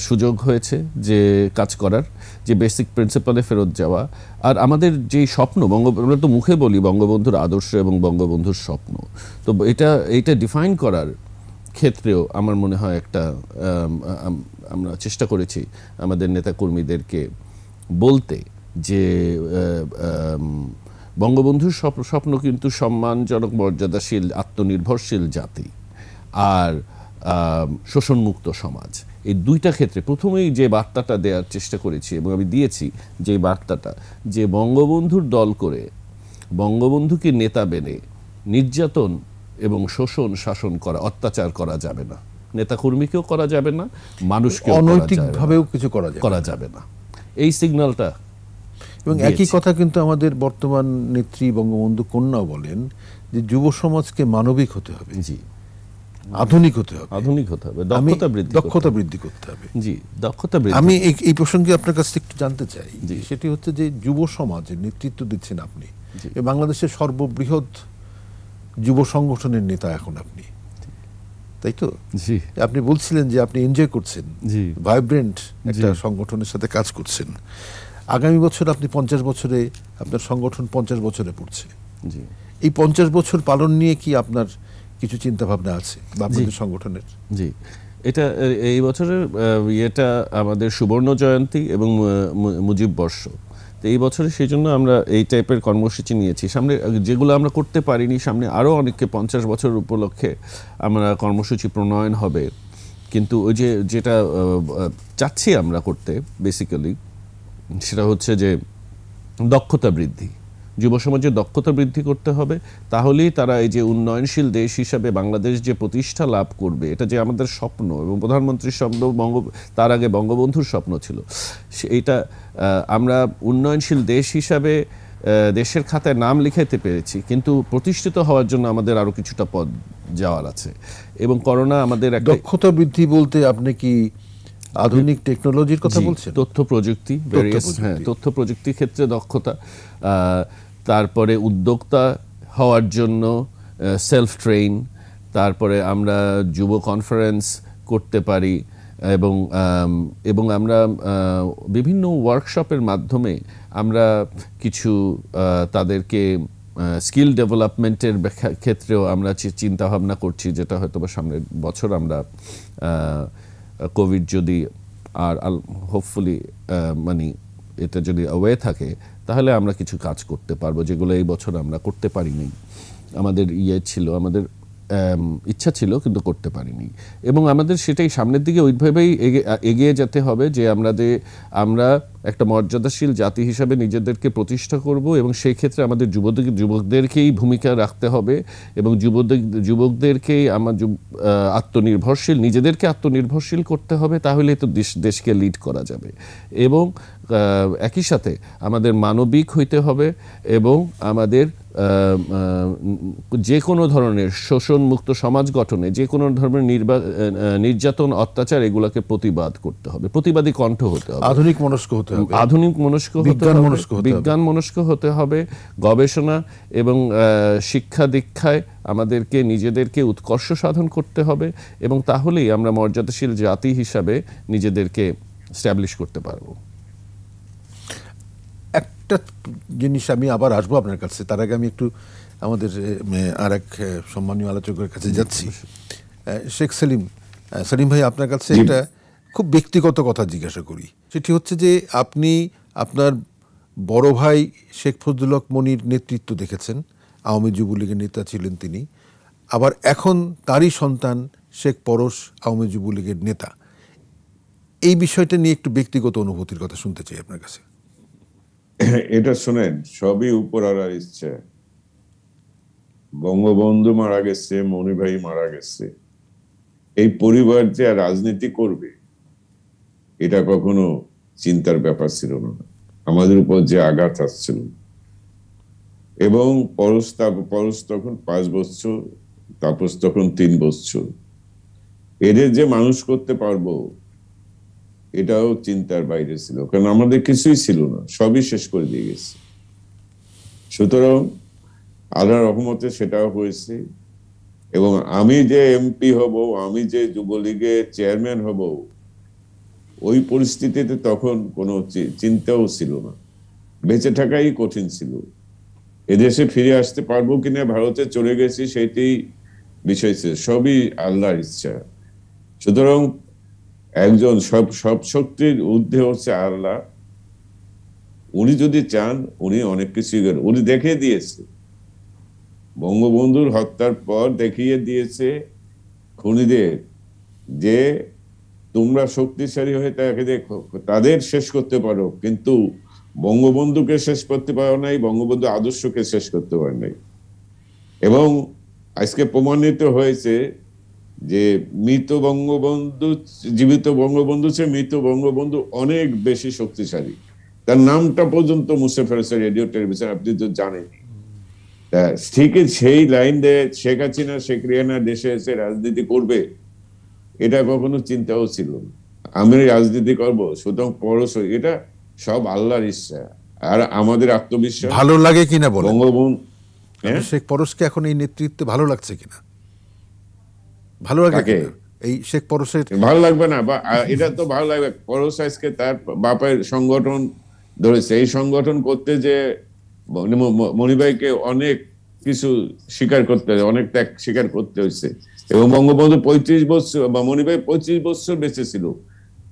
সুযোগ হয়েছে যে কাজ করার যে বেসিক প্রিন্সিপালে ফেরত যাওয়া আর আমাদের যে স্বপ্ন বঙ্গ আমরা তো মুখে বলি বঙ্গবন্ধুর আদর্শ এবং বঙ্গবন্ধুর স্বপ্ন তো এটা এটা ডিফাইন করার ক্ষেত্রেও আমার মনে হয় একটা আমরা চেষ্টা করেছি আমাদের নেতাকর্মীদেরকে বলতে যে বঙ্গবন্ধুর স্বপ্ন কিন্তু সম্মানজনক মর্যাদাশীল আত্মনির্ভরশীল জাতি আর শোষণমুক্ত সমাজ এই দুইটা ক্ষেত্রে প্রথমেই যে বার্তাটা দেওয়ার চেষ্টা করেছি এবং আমি দিয়েছি যে বার্তাটা যে বঙ্গবন্ধুর দল করে বঙ্গবন্ধুকে নেতা বেনে নির্যাতন এবং শোষণ শাসন করা অত্যাচার করা যাবে না নেতাকর্মীকেও করা যাবে না মানুষকে অনৈতিকভাবেও কিছু করা যাবে করা যাবে না এই সিগন্যালটা এবং একই কথা কিন্তু আমাদের বর্তমান নেত্রী বঙ্গবন্ধু কন্যা বলেন যে যুব সমাজকে মানবিক হতে হবে জি আধুনিক হতে হবে আধুনিক হতে হবে দক্ষতা বৃদ্ধি দক্ষতা বৃদ্ধি করতে হবে জি দক্ষতা বৃদ্ধি আমি এই প্রসঙ্গে আপনার কাছ থেকে একটু জানতে চাই সেটি হচ্ছে যে যুব সমাজের নেতৃত্ব দিচ্ছেন আপনি বাংলাদেশের সর্ববৃহৎ যুব সংগঠনের নেতা এখন আপনি তাই তো জি আপনি বলছিলেন যে আপনি এনজয় করছেন জি ভাইব্রেন্ট একটা সংগঠনের সাথে কাজ করছেন আগামী বছর আপনি পঞ্চাশ বছরে আপনার সংগঠন পঞ্চাশ বছরে পড়ছে জি এই পঞ্চাশ বছর পালন নিয়ে কি আপনার কিছু চিন্তাভাবনা আছে বা সংগঠনের জি এটা এই বছরের ইয়েটা আমাদের সুবর্ণ জয়ন্তী এবং মুজিব বর্ষ তো এই বছরে সেই জন্য আমরা এই টাইপের কর্মসূচি নিয়েছি সামনে যেগুলো আমরা করতে পারিনি সামনে আরও অনেককে পঞ্চাশ বছর উপলক্ষে আমরা কর্মসূচি প্রণয়ন হবে কিন্তু ওই যে যেটা চাচ্ছি আমরা করতে বেসিক্যালি সেটা হচ্ছে যে দক্ষতা বৃদ্ধি যুব সমাজের দক্ষতা বৃদ্ধি করতে হবে তাহলেই তারা এই যে উন্নয়নশীল দেশ হিসাবে বাংলাদেশ যে প্রতিষ্ঠা লাভ করবে এটা যে আমাদের স্বপ্ন এবং প্রধানমন্ত্রীর স্বপ্ন বঙ্গ তার আগে বঙ্গবন্ধুর স্বপ্ন ছিল এটা আমরা উন্নয়নশীল দেশ হিসাবে দেশের খাতায় নাম লিখাইতে পেরেছি কিন্তু প্রতিষ্ঠিত হওয়ার জন্য আমাদের আরও কিছুটা পদ যাওয়ার আছে এবং করোনা আমাদের দক্ষতা বৃদ্ধি বলতে আপনি কি আধুনিক টেকনোলজির কথা বলছেন তথ্য হ্যাঁ, প্রযুক্তি তথ্য প্রযুক্তির ক্ষেত্রে দক্ষতা তারপরে উদ্যোক্তা হওয়ার জন্য সেলফ ট্রেন তারপরে আমরা যুব কনফারেন্স করতে পারি এবং এবং আমরা বিভিন্ন ওয়ার্কশপের মাধ্যমে আমরা কিছু তাদেরকে স্কিল ডেভেলপমেন্টের ক্ষেত্রেও আমরা চিন্তা ভাবনা করছি যেটা হয়তো সামনের বছর আমরা কোভিড যদি আর হোপফুলি মানে এটা যদি অ্যাওয়ে থাকে তাহলে আমরা কিছু কাজ করতে পারবো যেগুলো এই বছর আমরা করতে পারিনি আমাদের ইয়ে ছিল আমাদের ইচ্ছা ছিল কিন্তু করতে পারিনি এবং আমাদের সেটাই সামনের দিকে ওইভাবেই এগিয়ে যেতে হবে যে আমরা যে আমরা একটা মর্যাদাশীল জাতি হিসাবে নিজেদেরকে প্রতিষ্ঠা করব এবং সেই ক্ষেত্রে আমাদের যুবদের যুবকদেরকেই ভূমিকা রাখতে হবে এবং যুবদের যুবকদেরকেই আমার আত্মনির্ভরশীল নিজেদেরকে আত্মনির্ভরশীল করতে হবে তাহলে তো দেশ দেশকে লিড করা যাবে এবং একই সাথে আমাদের মানবিক হইতে হবে এবং আমাদের যে কোনো ধরনের শোষণমুক্ত সমাজ গঠনে যে কোনো ধরনের নির্যাতন অত্যাচার এগুলোকে প্রতিবাদ করতে হবে প্রতিবাদী কণ্ঠ হতে হবে আধুনিক মনস্ক হতে হবে আধুনিক মনস্ক বিজ্ঞান মনস্ক বিজ্ঞান মনস্ক হতে হবে গবেষণা এবং শিক্ষা দীক্ষায় আমাদেরকে নিজেদেরকে উৎকর্ষ সাধন করতে হবে এবং তাহলেই আমরা মর্যাদাশীল জাতি হিসাবে নিজেদেরকে স্ট্যাবলিশ করতে পারবো একটা জিনিস আমি আবার আসবো আপনার কাছে তার আগে আমি একটু আমাদের আর এক সম্মানীয় আলোচকের কাছে যাচ্ছি শেখ সেলিম সেলিম ভাই আপনার কাছে একটা খুব ব্যক্তিগত কথা জিজ্ঞাসা করি সেটি হচ্ছে যে আপনি আপনার বড় ভাই শেখ ফজলুলক মনির নেতৃত্ব দেখেছেন আওয়ামী যুবলীগের নেতা ছিলেন তিনি আবার এখন তারই সন্তান শেখ পরশ আওয়ামী যুবলীগের নেতা এই বিষয়টা নিয়ে একটু ব্যক্তিগত অনুভূতির কথা শুনতে চাই আপনার কাছে এটা শোনেন সবই উপর আর ইচ্ছে বঙ্গবন্ধু মারা গেছে মণিভাই মারা গেছে এই পরিবার যে রাজনীতি করবে এটা কখনো চিন্তার ব্যাপার ছিল না আমাদের উপর যে আঘাত আসছিল এবং পরশ পরশ তখন পাঁচ বছর তাপস তখন তিন বছর এদের যে মানুষ করতে পারবো এটাও চিন্তার বাইরে ছিল কারণ আমাদের কিছুই ছিল না সবই শেষ করে দিয়ে গেছে সুতরাং আল্লাহর রহমতে সেটাও হয়েছে এবং আমি যে এমপি হব আমি যে যুবলীগের চেয়ারম্যান হব ওই পরিস্থিতিতে তখন কোনো চিন্তাও ছিল না বেঁচে থাকাই কঠিন ছিল এদেশে ফিরে আসতে পারবো কিনা ভারতে চলে গেছি সেটি বিষয় ছিল সবই আল্লাহর ইচ্ছা সুতরাং একজন সব সব শক্তির ঊর্ধ্বে হচ্ছে আল্লাহ উনি যদি চান উনি অনেক কিছুই করেন উনি দেখিয়ে দিয়েছে বঙ্গবন্ধুর হত্যার পর দেখিয়ে দিয়েছে খুনিদের যে তোমরা শক্তিশালী হয়ে তাকে দেখো তাদের শেষ করতে পারো কিন্তু বঙ্গবন্ধুকে শেষ করতে পারো নাই বঙ্গবন্ধু আদর্শকে শেষ করতে পারো নাই এবং আজকে প্রমাণিত হয়েছে যে মৃত বঙ্গবন্ধু জীবিত বঙ্গবন্ধু সে মৃত বঙ্গবন্ধু অনেক বেশি শক্তিশালী তার নামটা পর্যন্ত মুছে ফেলেছে রেডিও টেলিভিশন আপনি তো জানেন ঠিকই সেই লাইন দিয়ে শেখ হাসিনা শেখ রিয়ানা দেশে এসে রাজনীতি করবে এটা কখনো চিন্তাও ছিল না আমি রাজনীতি করবো সুতরাং পরশ এটা সব আল্লাহর ইচ্ছা আর আমাদের আত্মবিশ্বাস ভালো লাগে কিনা বঙ্গবন্ধু হ্যাঁ? শেখ পরশকে এখন এই নেতৃত্বে ভালো লাগছে কিনা ভালো লাগে এই শেখ পরশের ভালো লাগবে না বা এটা তো ভালো লাগবে পরশ আজকে তার বাপের সংগঠন ধরেছে এই সংগঠন করতে যে মণিবাইকে অনেক কিছু স্বীকার করতে হয়েছে অনেক ত্যাগ স্বীকার করতে হয়েছে এবং বঙ্গবন্ধু পঁয়ত্রিশ বছর বা মণিবাই পঁয়ত্রিশ বছর বেঁচে ছিল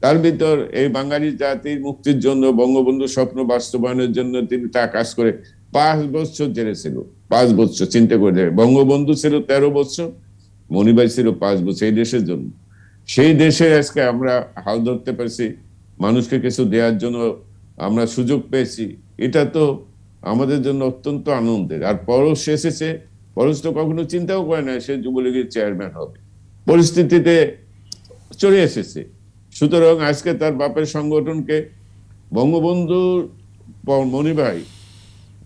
তার ভিতর এই বাঙালি জাতির মুক্তির জন্য বঙ্গবন্ধু স্বপ্ন বাস্তবায়নের জন্য তিনি তা কাজ করে পাঁচ বছর জেনেছিল পাঁচ বছর চিন্তা করে বঙ্গবন্ধু ছিল তেরো বছর মনিবাই ছিল পাঁচ বছর সেই দেশের জন্য সেই দেশে আজকে আমরা হাল ধরতে পারছি মানুষকে কিছু দেওয়ার জন্য আমরা সুযোগ পেয়েছি এটা তো আমাদের জন্য অত্যন্ত আনন্দের আর পরশ এসেছে পরশ তো কখনো চিন্তাও করে না সে যুবলীগের চেয়ারম্যান হবে পরিস্থিতিতে চলে এসেছে সুতরাং আজকে তার বাপের সংগঠনকে বঙ্গবন্ধুর মণিভাই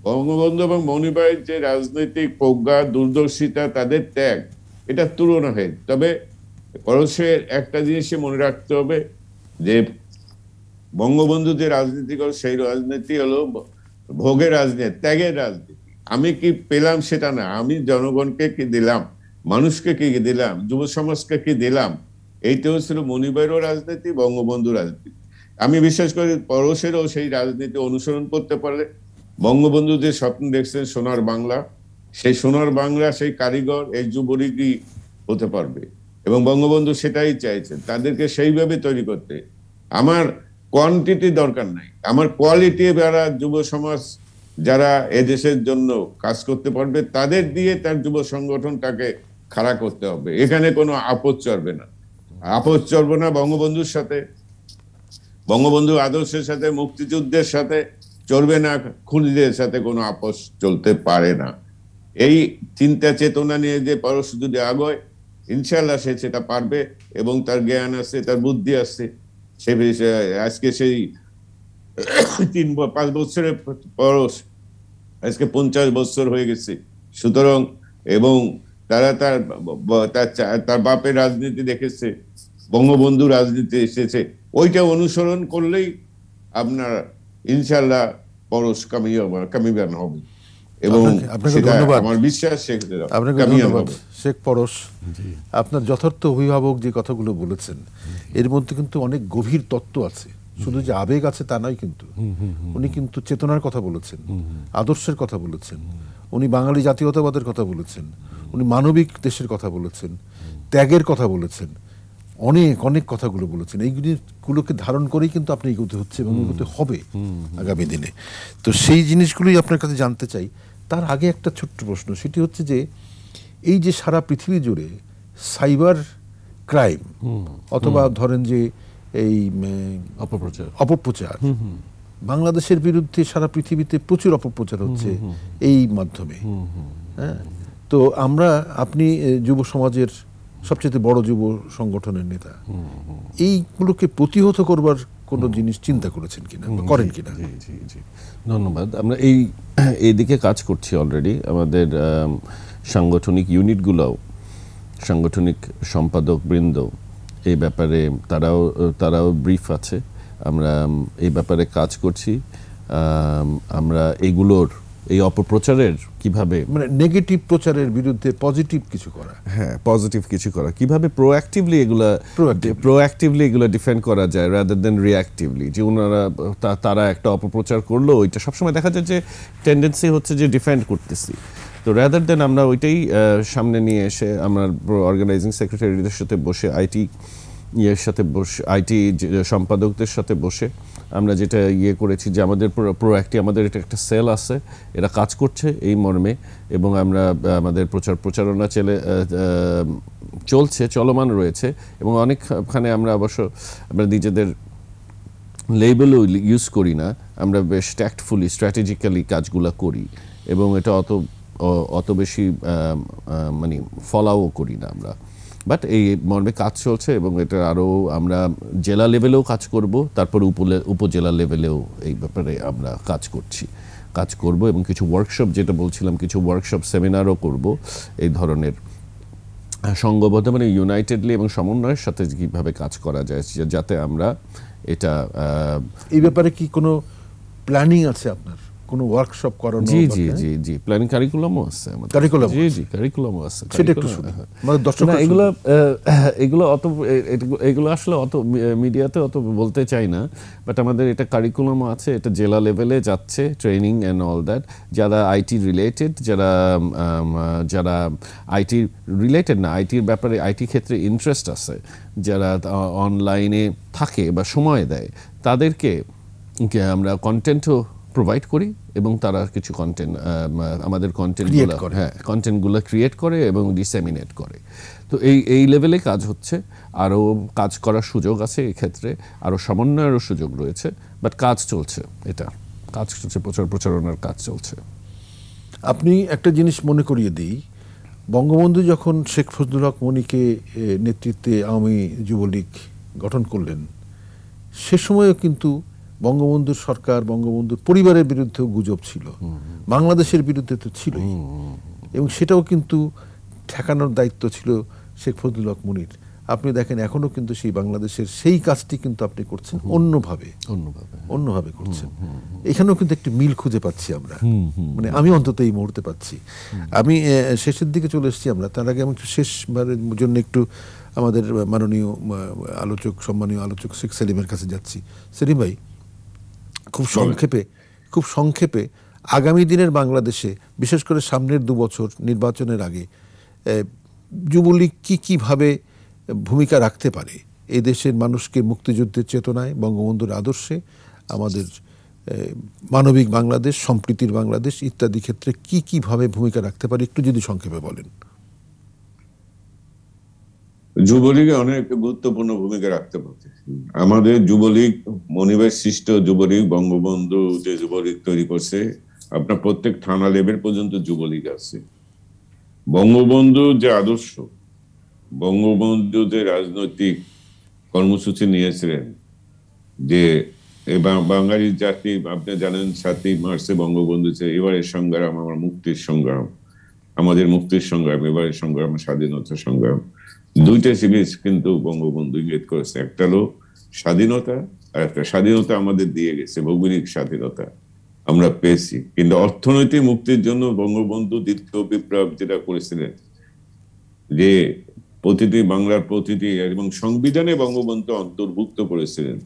বঙ্গবন্ধু এবং মণিভাইয়ের যে রাজনৈতিক প্রজ্ঞা দূরদর্শিতা তাদের ত্যাগ এটা তুলনা হয় তবে করসের একটা জিনিসে মনে রাখতে হবে যে বঙ্গবন্ধু যে রাজনীতি করে সেই রাজনীতি হলো ভোগের রাজনীতি ত্যাগের রাজনীতি আমি কি পেলাম সেটা না আমি জনগণকে কি দিলাম মানুষকে কি দিলাম যুব সমাজকে কি দিলাম এইটা হচ্ছিল মনিবেরও রাজনীতি বঙ্গবন্ধু রাজনীতি আমি বিশ্বাস করি পরশেরও সেই রাজনীতি অনুসরণ করতে পারলে বঙ্গবন্ধু যে স্বপ্ন দেখছেন সোনার বাংলা সেই সোনার বাংলা সেই কারিগর এই যুবলীগই হতে পারবে এবং বঙ্গবন্ধু সেটাই চাইছেন তাদেরকে সেইভাবে তৈরি করতে আমার কোয়ান্টিটি দরকার নাই আমার কোয়ালিটি যারা যুব সমাজ যারা এদেশের জন্য কাজ করতে পারবে তাদের দিয়ে তার যুব সংগঠনটাকে খাড়া করতে হবে এখানে কোনো আপদ চড়বে না আপদ চড়বে না বঙ্গবন্ধুর সাথে বঙ্গবন্ধু আদর্শের সাথে মুক্তিযুদ্ধের সাথে চলবে না খুনিদের সাথে কোনো আপস চলতে পারে না এই চিন্তা চেতনা নিয়ে যে পরশু যদি আগয় ইনশাল্লাহ সে সেটা পারবে এবং তার জ্ঞান আছে তার বুদ্ধি আছে সে আজকে সেই তিন পাঁচ বছরের পরশ আজকে পঞ্চাশ বছর হয়ে গেছে সুতরাং এবং তারা তার তার বাপের রাজনীতি দেখেছে বঙ্গবন্ধু রাজনীতি এসেছে ওইটা অনুসরণ করলেই আপনার ইনশাল্লাহ পরশ কামিয়ে কামিবান হবে এবং আপনাকে ধন্যবাদ আমার বিশ্বাস শেখ আপনাকে ধন্যবাদ শেখ পরশ আপনার যথার্থ অভিভাবক যে কথাগুলো বলেছেন এর মধ্যে কিন্তু অনেক গভীর তত্ত্ব আছে শুধু যে আবেগ আছে তা নয় কিন্তু উনি কিন্তু চেতনার কথা বলেছেন আদর্শের কথা বলেছেন উনি বাঙালি জাতীয়তাবাদের কথা বলেছেন উনি মানবিক দেশের কথা বলেছেন ত্যাগের কথা বলেছেন অনেক অনেক কথাগুলো বলেছেন এইগুলিগুলোকে ধারণ করেই কিন্তু আপনি এগোতে হচ্ছে এবং এগোতে হবে আগামী দিনে তো সেই জিনিসগুলোই আপনার কাছে জানতে চাই তার আগে একটা ছোট্ট প্রশ্ন সেটি হচ্ছে যে এই যে সারা পৃথিবী জুড়ে সাইবার ক্রাইম অথবা ধরেন যে এই অপপ্রচার অপপ্রচার বাংলাদেশের বিরুদ্ধে সারা পৃথিবীতে প্রচুর অপপ্রচার হচ্ছে এই মাধ্যমে হ্যাঁ তো আমরা আপনি যুব সমাজের সবচেয়ে বড় যুব সংগঠনের নেতা এইগুলোকে প্রতিহত করবার কোনো জিনিস চিন্তা করেছেন কিনা করেন কিনা ধন্যবাদ আমরা এই এইদিকে কাজ করছি অলরেডি আমাদের সাংগঠনিক ইউনিটগুলোও সাংগঠনিক সম্পাদক বৃন্দ এই ব্যাপারে তারাও তারাও ব্রিফ আছে আমরা এই ব্যাপারে কাজ করছি আমরা এগুলোর এই অপপ্রচারের কিভাবে মানে নেগেটিভ প্রচারের বিরুদ্ধে পজিটিভ কিছু করা হ্যাঁ পজিটিভ কিছু করা কিভাবে প্রোঅ্যাক্টিভলি এগুলা প্রোঅ্যাক্টিভলি এগুলো ডিফেন্ড করা যায় রাদার দেন রিঅ্যাক্টিভলি যে ওনারা তারা একটা অপপ্রচার করলো ওইটা সবসময় দেখা যায় যে টেন্ডেন্সি হচ্ছে যে ডিফেন্ড করতেছি তো রাদার দেন আমরা ওইটাই সামনে নিয়ে এসে আমরা অর্গানাইজিং সেক্রেটারিদের সাথে বসে আইটি ইয়ের সাথে বসে আইটি সম্পাদকদের সাথে বসে আমরা যেটা ইয়ে করেছি যে আমাদের প্রোয়াক্টি আমাদের এটা একটা সেল আছে এরা কাজ করছে এই মর্মে এবং আমরা আমাদের প্রচার প্রচারণা চলে চলছে চলমান রয়েছে এবং অনেকখানে আমরা অবশ্য আমরা নিজেদের লেবেলও ইউজ করি না আমরা বেশ ট্যাক্টফুলি স্ট্র্যাটেজিক্যালি কাজগুলো করি এবং এটা অত অত বেশি মানে ফলাও করি না আমরা বাট এই মর্মে কাজ চলছে এবং এটা আরও আমরা জেলা লেভেলেও কাজ করব তারপর উপজেলা লেভেলেও এই ব্যাপারে আমরা কাজ করছি কাজ করব এবং কিছু ওয়ার্কশপ যেটা বলছিলাম কিছু ওয়ার্কশপ সেমিনারও করব এই ধরনের সঙ্গবদ্ধ মানে ইউনাইটেডলি এবং সমন্বয়ের সাথে কীভাবে কাজ করা যায় যাতে আমরা এটা এই ব্যাপারে কি কোনো প্ল্যানিং আছে আপনার কোনো ওয়ার্কশপ করানো জি হ্যাঁ? জি জি জি প্ল্যানিং কারিকুলামও আছে আমাদের কারিকুলাম জি জি কারিকুলামও আছে সেটা একটু শুনি মানে দর্শক এগুলো এগুলো অত এগুলো আসলে অত মিডিয়াতে অত বলতে চাই না বাট আমাদের এটা কারিকুলামও আছে এটা জেলা লেভেলে যাচ্ছে ট্রেনিং অ্যান্ড অল দ্যাট যারা আইটি রিলেটেড যারা যারা আইটি রিলেটেড না আইটির ব্যাপারে আইটি ক্ষেত্রে ইন্টারেস্ট আছে যারা অনলাইনে থাকে বা সময় দেয় তাদেরকে আমরা কন্টেন্টও প্রোভাইড করি এবং তারা কিছু কন্টেন্ট আমাদের কন্টেন্টগুলো হ্যাঁ কন্টেন্টগুলো ক্রিয়েট করে এবং ডিসেমিনেট করে তো এই এই লেভেলে কাজ হচ্ছে আরও কাজ করার সুযোগ আছে এক্ষেত্রে আরও সমন্বয়েরও সুযোগ রয়েছে বাট কাজ চলছে এটা কাজ চলছে প্রচার প্রচারণার কাজ চলছে আপনি একটা জিনিস মনে করিয়ে দিই বঙ্গবন্ধু যখন শেখ ফজলুল হক মনিকে নেতৃত্বে আওয়ামী যুবলীগ গঠন করলেন সে সময়ও কিন্তু বঙ্গবন্ধুর সরকার বঙ্গবন্ধুর পরিবারের বিরুদ্ধেও গুজব ছিল বাংলাদেশের বিরুদ্ধে তো ছিলই এবং সেটাও কিন্তু ঠেকানোর দায়িত্ব ছিল শেখ ফজলুল হক মুনির আপনি দেখেন এখনো কিন্তু সেই বাংলাদেশের সেই কাজটি কিন্তু আপনি করছেন অন্যভাবে অন্যভাবে হ্যাঁ। অন্যভাবে করছেন এখানেও কিন্তু একটি মিল খুঁজে পাচ্ছি আমরা মানে আমি অন্তত এই মুহূর্তে পাচ্ছি আমি শেষের দিকে চলে এসেছি আমরা তার আগে আমি শেষবারের জন্য একটু আমাদের মাননীয় আলোচক সম্মানীয় আলোচক শেখ সেলিমের কাছে যাচ্ছি সেলিম ভাই খুব সংক্ষেপে খুব সংক্ষেপে আগামী দিনের বাংলাদেশে বিশেষ করে সামনের দু বছর নির্বাচনের আগে যুবলীগ কী কীভাবে ভূমিকা রাখতে পারে এই দেশের মানুষকে মুক্তিযুদ্ধের চেতনায় বঙ্গবন্ধুর আদর্শে আমাদের মানবিক বাংলাদেশ সম্প্রীতির বাংলাদেশ ইত্যাদি ক্ষেত্রে কি কিভাবে ভূমিকা রাখতে পারে একটু যদি সংক্ষেপে বলেন যুবলীগে অনেক গুরুত্বপূর্ণ ভূমিকা রাখতে পারে আমাদের যুবলীগ মনিবের সৃষ্ট যুবলীগ বঙ্গবন্ধু যে যুবলীগ তৈরি করছে আপনার প্রত্যেক থানা লেভেল পর্যন্ত যুবলীগ আছে বঙ্গবন্ধু যে আদর্শ বঙ্গবন্ধু যে রাজনৈতিক কর্মসূচি নিয়েছিলেন যে বাঙালি জাতি আপনি জানেন সাতই মার্চে বঙ্গবন্ধু যে এবারের সংগ্রাম আমার মুক্তির সংগ্রাম আমাদের মুক্তির সংগ্রাম এবারের সংগ্রাম স্বাধীনতা সংগ্রাম দুইটা জিনিস কিন্তু বঙ্গবন্ধু ইঙ্গিত করেছে একটা হলো স্বাধীনতা আর একটা স্বাধীনতা আমাদের দিয়ে গেছে ভৌগোলিক স্বাধীনতা আমরা পেয়েছি কিন্তু অর্থনৈতিক মুক্তির জন্য বঙ্গবন্ধু দ্বিতীয় বিপ্লব যেটা করেছিলেন যে প্রতিটি বাংলার প্রতিটি এবং সংবিধানে বঙ্গবন্ধু অন্তর্ভুক্ত করেছিলেন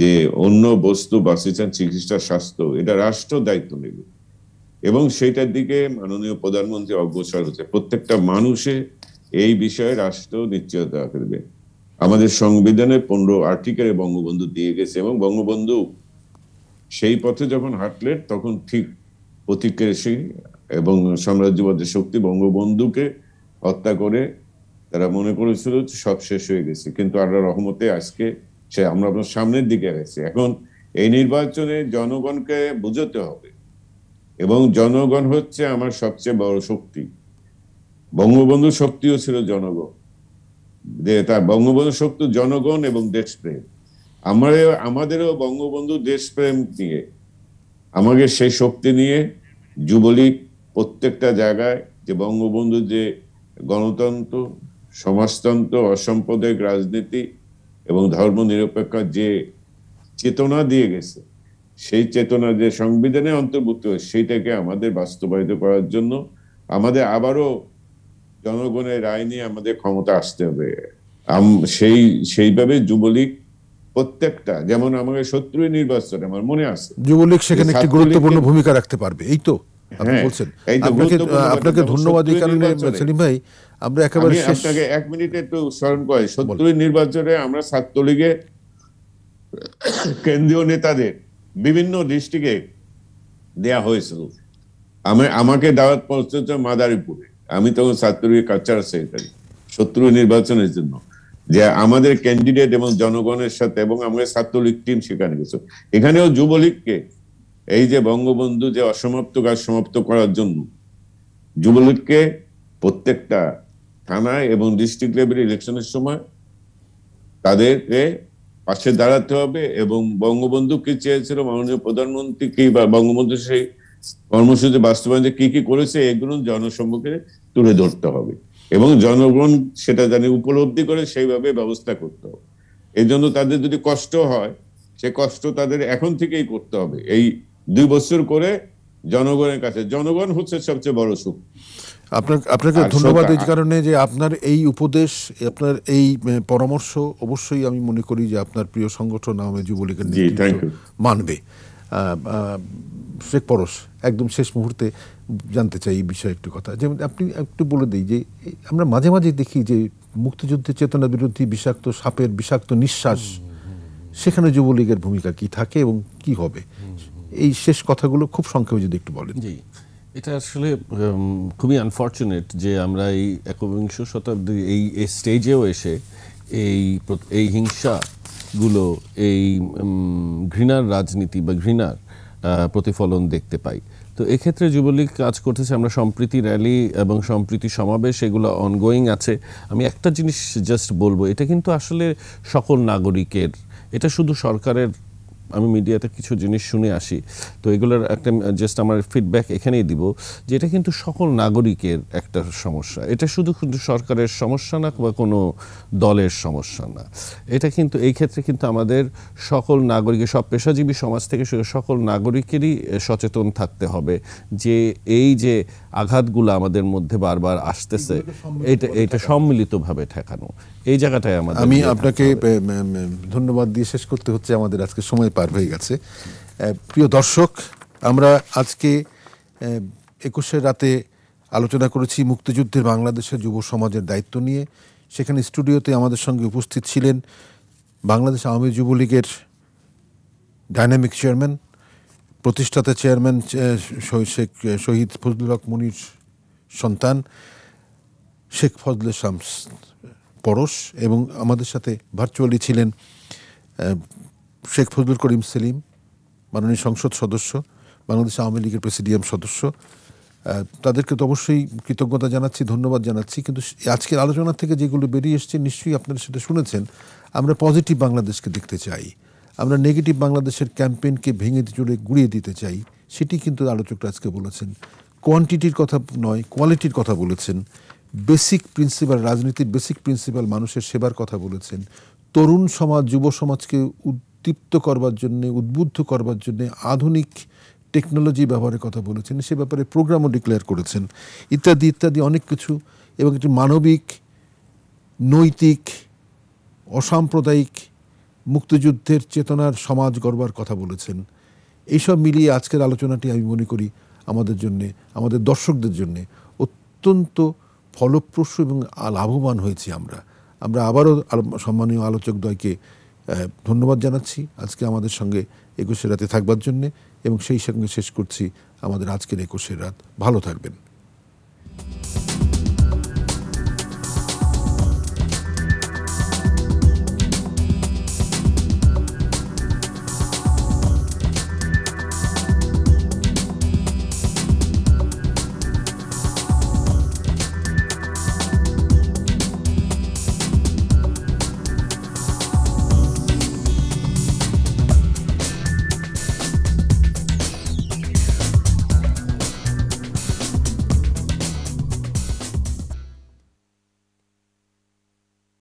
যে অন্য বস্তু বাসিচান চিকিৎসা স্বাস্থ্য এটা রাষ্ট্র দায়িত্ব নেবে এবং সেইটার দিকে মাননীয় প্রধানমন্ত্রী অগ্রসর হচ্ছে প্রত্যেকটা মানুষে এই বিষয়ে রাষ্ট্র নিশ্চয়তা করবে আমাদের সংবিধানে পনেরো আর্টিকেলে বঙ্গবন্ধু দিয়ে গেছে এবং বঙ্গবন্ধু সেই পথে যখন হাঁটলেন তখন ঠিক প্রতিক্রিয়াশীল এবং সাম্রাজ্যবাদের শক্তি বঙ্গবন্ধুকে হত্যা করে তারা মনে করেছিল সব শেষ হয়ে গেছে কিন্তু আল্লাহ রহমতে আজকে সে আমরা আপনার সামনের দিকে গেছে এখন এই নির্বাচনে জনগণকে বুঝতে হবে এবং জনগণ হচ্ছে আমার সবচেয়ে বড় শক্তি বঙ্গবন্ধু শক্তিও ছিল জনগণ তার বঙ্গবন্ধু শক্তি জনগণ এবং দেশপ্রেম আমরা আমাদেরও বঙ্গবন্ধু দেশপ্রেম নিয়ে আমাকে সেই শক্তি নিয়ে যুবলীগ প্রত্যেকটা জায়গায় যে বঙ্গবন্ধু যে গণতন্ত্র সমাজতন্ত্র অসাম্প্রদায়িক রাজনীতি এবং নিরপেক্ষ যে চেতনা দিয়ে গেছে সেই চেতনা যে সংবিধানে অন্তর্ভুক্ত সেইটাকে আমাদের বাস্তবায়িত করার জন্য আমাদের আবারও জনগণের রায় নিয়ে আমাদের ক্ষমতা আসতে হবে সেই সেইভাবে যুবলীগ প্রত্যেকটা যেমন আমাকে শত্রু নির্বাচন আমার মনে আছে যুবলীগ সেখানে একটি গুরুত্বপূর্ণ ভূমিকা রাখতে পারবে এই তো হ্যাঁ, আপনাকে ধন্যবাদ ভাই আমরা একেবারে আপনাকে এক মিনিট একটু স্মরণ করে শত্রু নির্বাচনে আমরা ছাত্রলীগের কেন্দ্রীয় নেতাদের বিভিন্ন ডিস্ট্রিক্টে দেয়া হয়েছিল আমি আমাকে দাওয়াত পৌঁছেছে মাদারীপুরে আমি তখন ছাত্রলীগের কালচারাল সেক্রেটারি শত্রু নির্বাচনের জন্য যে আমাদের ক্যান্ডিডেট এবং জনগণের সাথে এবং আমাদের ছাত্রলীগ টিম সেখানে গেছে এখানেও যুবলীগকে এই যে বঙ্গবন্ধু যে অসমাপ্ত কাজ সমাপ্ত করার জন্য যুবলীগকে প্রত্যেকটা থানায় এবং ডিস্ট্রিক্ট লেভেল ইলেকশনের সময় তাদেরকে পাশে দাঁড়াতে হবে এবং বঙ্গবন্ধু কি চেয়েছিল মাননীয় প্রধানমন্ত্রী কি বা বঙ্গবন্ধু সেই কর্মসূচি বাস্তবায়নে কি কি করেছে এগুলো জনসম্মুখে তুলে ধরতে হবে এবং জনগণ সেটা জানি উপলব্ধি করে সেইভাবে ব্যবস্থা করতে হবে এই জন্য তাদের যদি কষ্ট হয় সে কষ্ট তাদের এখন থেকেই করতে হবে এই দুই বছর করে জনগণের কাছে জনগণ হচ্ছে সবচেয়ে বড় সুখ আপনার আপনাকে ধন্যবাদ এই কারণে যে আপনার এই উপদেশ আপনার এই পরামর্শ অবশ্যই আমি মনে করি যে আপনার প্রিয় সংগঠন আওয়ামী যুবলীগের মানবে শেখ পরশ একদম শেষ মুহূর্তে জানতে চাই এই বিষয়ে একটু কথা যেমন আপনি একটু বলে দিই যে আমরা মাঝে মাঝে দেখি যে মুক্তিযুদ্ধের চেতনা বিরোধী বিষাক্ত সাপের বিষাক্ত নিঃশ্বাস সেখানে যুবলীগের ভূমিকা কি থাকে এবং কি হবে এই শেষ কথাগুলো খুব সংক্ষেপে যদি একটু বলেন জি এটা আসলে খুবই আনফর্চুনেট যে আমরা এই একবিংশ শতাব্দী এই স্টেজেও এসে এই এই হিংসা গুলো এই ঘৃণার রাজনীতি বা ঘৃণার প্রতিফলন দেখতে পাই তো এক্ষেত্রে যুবলীগ কাজ করতেছে আমরা সম্প্রীতি র্যালি এবং সম্প্রীতি সমাবেশ এগুলো অনগোয়িং আছে আমি একটা জিনিস জাস্ট বলবো এটা কিন্তু আসলে সকল নাগরিকের এটা শুধু সরকারের আমি মিডিয়াতে কিছু জিনিস শুনে আসি তো এগুলোর একটা জাস্ট আমার ফিডব্যাক এখানেই দিব যে এটা কিন্তু সকল নাগরিকের একটা সমস্যা এটা শুধু সরকারের সমস্যা না বা কোনো দলের সমস্যা না এটা কিন্তু এই ক্ষেত্রে কিন্তু আমাদের সকল নাগরিকের সব পেশাজীবী সমাজ থেকে সকল নাগরিকেরই সচেতন থাকতে হবে যে এই যে আঘাতগুলো আমাদের মধ্যে বারবার আসতেছে এটা এটা সম্মিলিতভাবে ঠেকানো এই জায়গাটায় আমাদের আমি আপনাকে ধন্যবাদ দিয়ে শেষ করতে হচ্ছে আমাদের আজকে সময় পার হয়ে গেছে প্রিয় দর্শক আমরা আজকে একুশের রাতে আলোচনা করেছি মুক্তিযুদ্ধের বাংলাদেশের যুব সমাজের দায়িত্ব নিয়ে সেখানে স্টুডিওতে আমাদের সঙ্গে উপস্থিত ছিলেন বাংলাদেশ আওয়ামী যুবলীগের ডাইনামিক চেয়ারম্যান প্রতিষ্ঠাতা চেয়ারম্যান শেখ শহীদ ফজলুল হক মনির সন্তান শেখ ফজলে শামস পরশ এবং আমাদের সাথে ভার্চুয়ালি ছিলেন শেখ ফজলুল করিম সেলিম মাননীয় সংসদ সদস্য বাংলাদেশ আওয়ামী লীগের প্রেসিডিয়াম সদস্য তাদেরকে তো অবশ্যই কৃতজ্ঞতা জানাচ্ছি ধন্যবাদ জানাচ্ছি কিন্তু আজকের আলোচনা থেকে যেগুলো বেরিয়ে এসছে নিশ্চয়ই আপনারা সেটা শুনেছেন আমরা পজিটিভ বাংলাদেশকে দেখতে চাই আমরা নেগেটিভ বাংলাদেশের ক্যাম্পেইনকে ভেঙে জুড়ে গুড়িয়ে দিতে চাই সেটি কিন্তু আলোচকরা আজকে বলেছেন কোয়ান্টিটির কথা নয় কোয়ালিটির কথা বলেছেন বেসিক প্রিন্সিপাল রাজনীতির বেসিক প্রিন্সিপাল মানুষের সেবার কথা বলেছেন তরুণ সমাজ যুব সমাজকে উদ্দীপ্ত করবার জন্য উদ্বুদ্ধ করবার জন্য আধুনিক টেকনোলজি ব্যবহারের কথা বলেছেন সে ব্যাপারে প্রোগ্রামও ডিক্লেয়ার করেছেন ইত্যাদি ইত্যাদি অনেক কিছু এবং একটি মানবিক নৈতিক অসাম্প্রদায়িক মুক্তিযুদ্ধের চেতনার সমাজ গড়বার কথা বলেছেন এইসব মিলিয়ে আজকের আলোচনাটি আমি মনে করি আমাদের জন্যে আমাদের দর্শকদের জন্যে অত্যন্ত ফলপ্রসূ এবং লাভবান হয়েছি আমরা আমরা আবারও সম্মানীয় আলোচকদ্বয়কে ধন্যবাদ জানাচ্ছি আজকে আমাদের সঙ্গে একুশের রাতে থাকবার জন্যে এবং সেই সঙ্গে শেষ করছি আমাদের আজকের একুশের রাত ভালো থাকবেন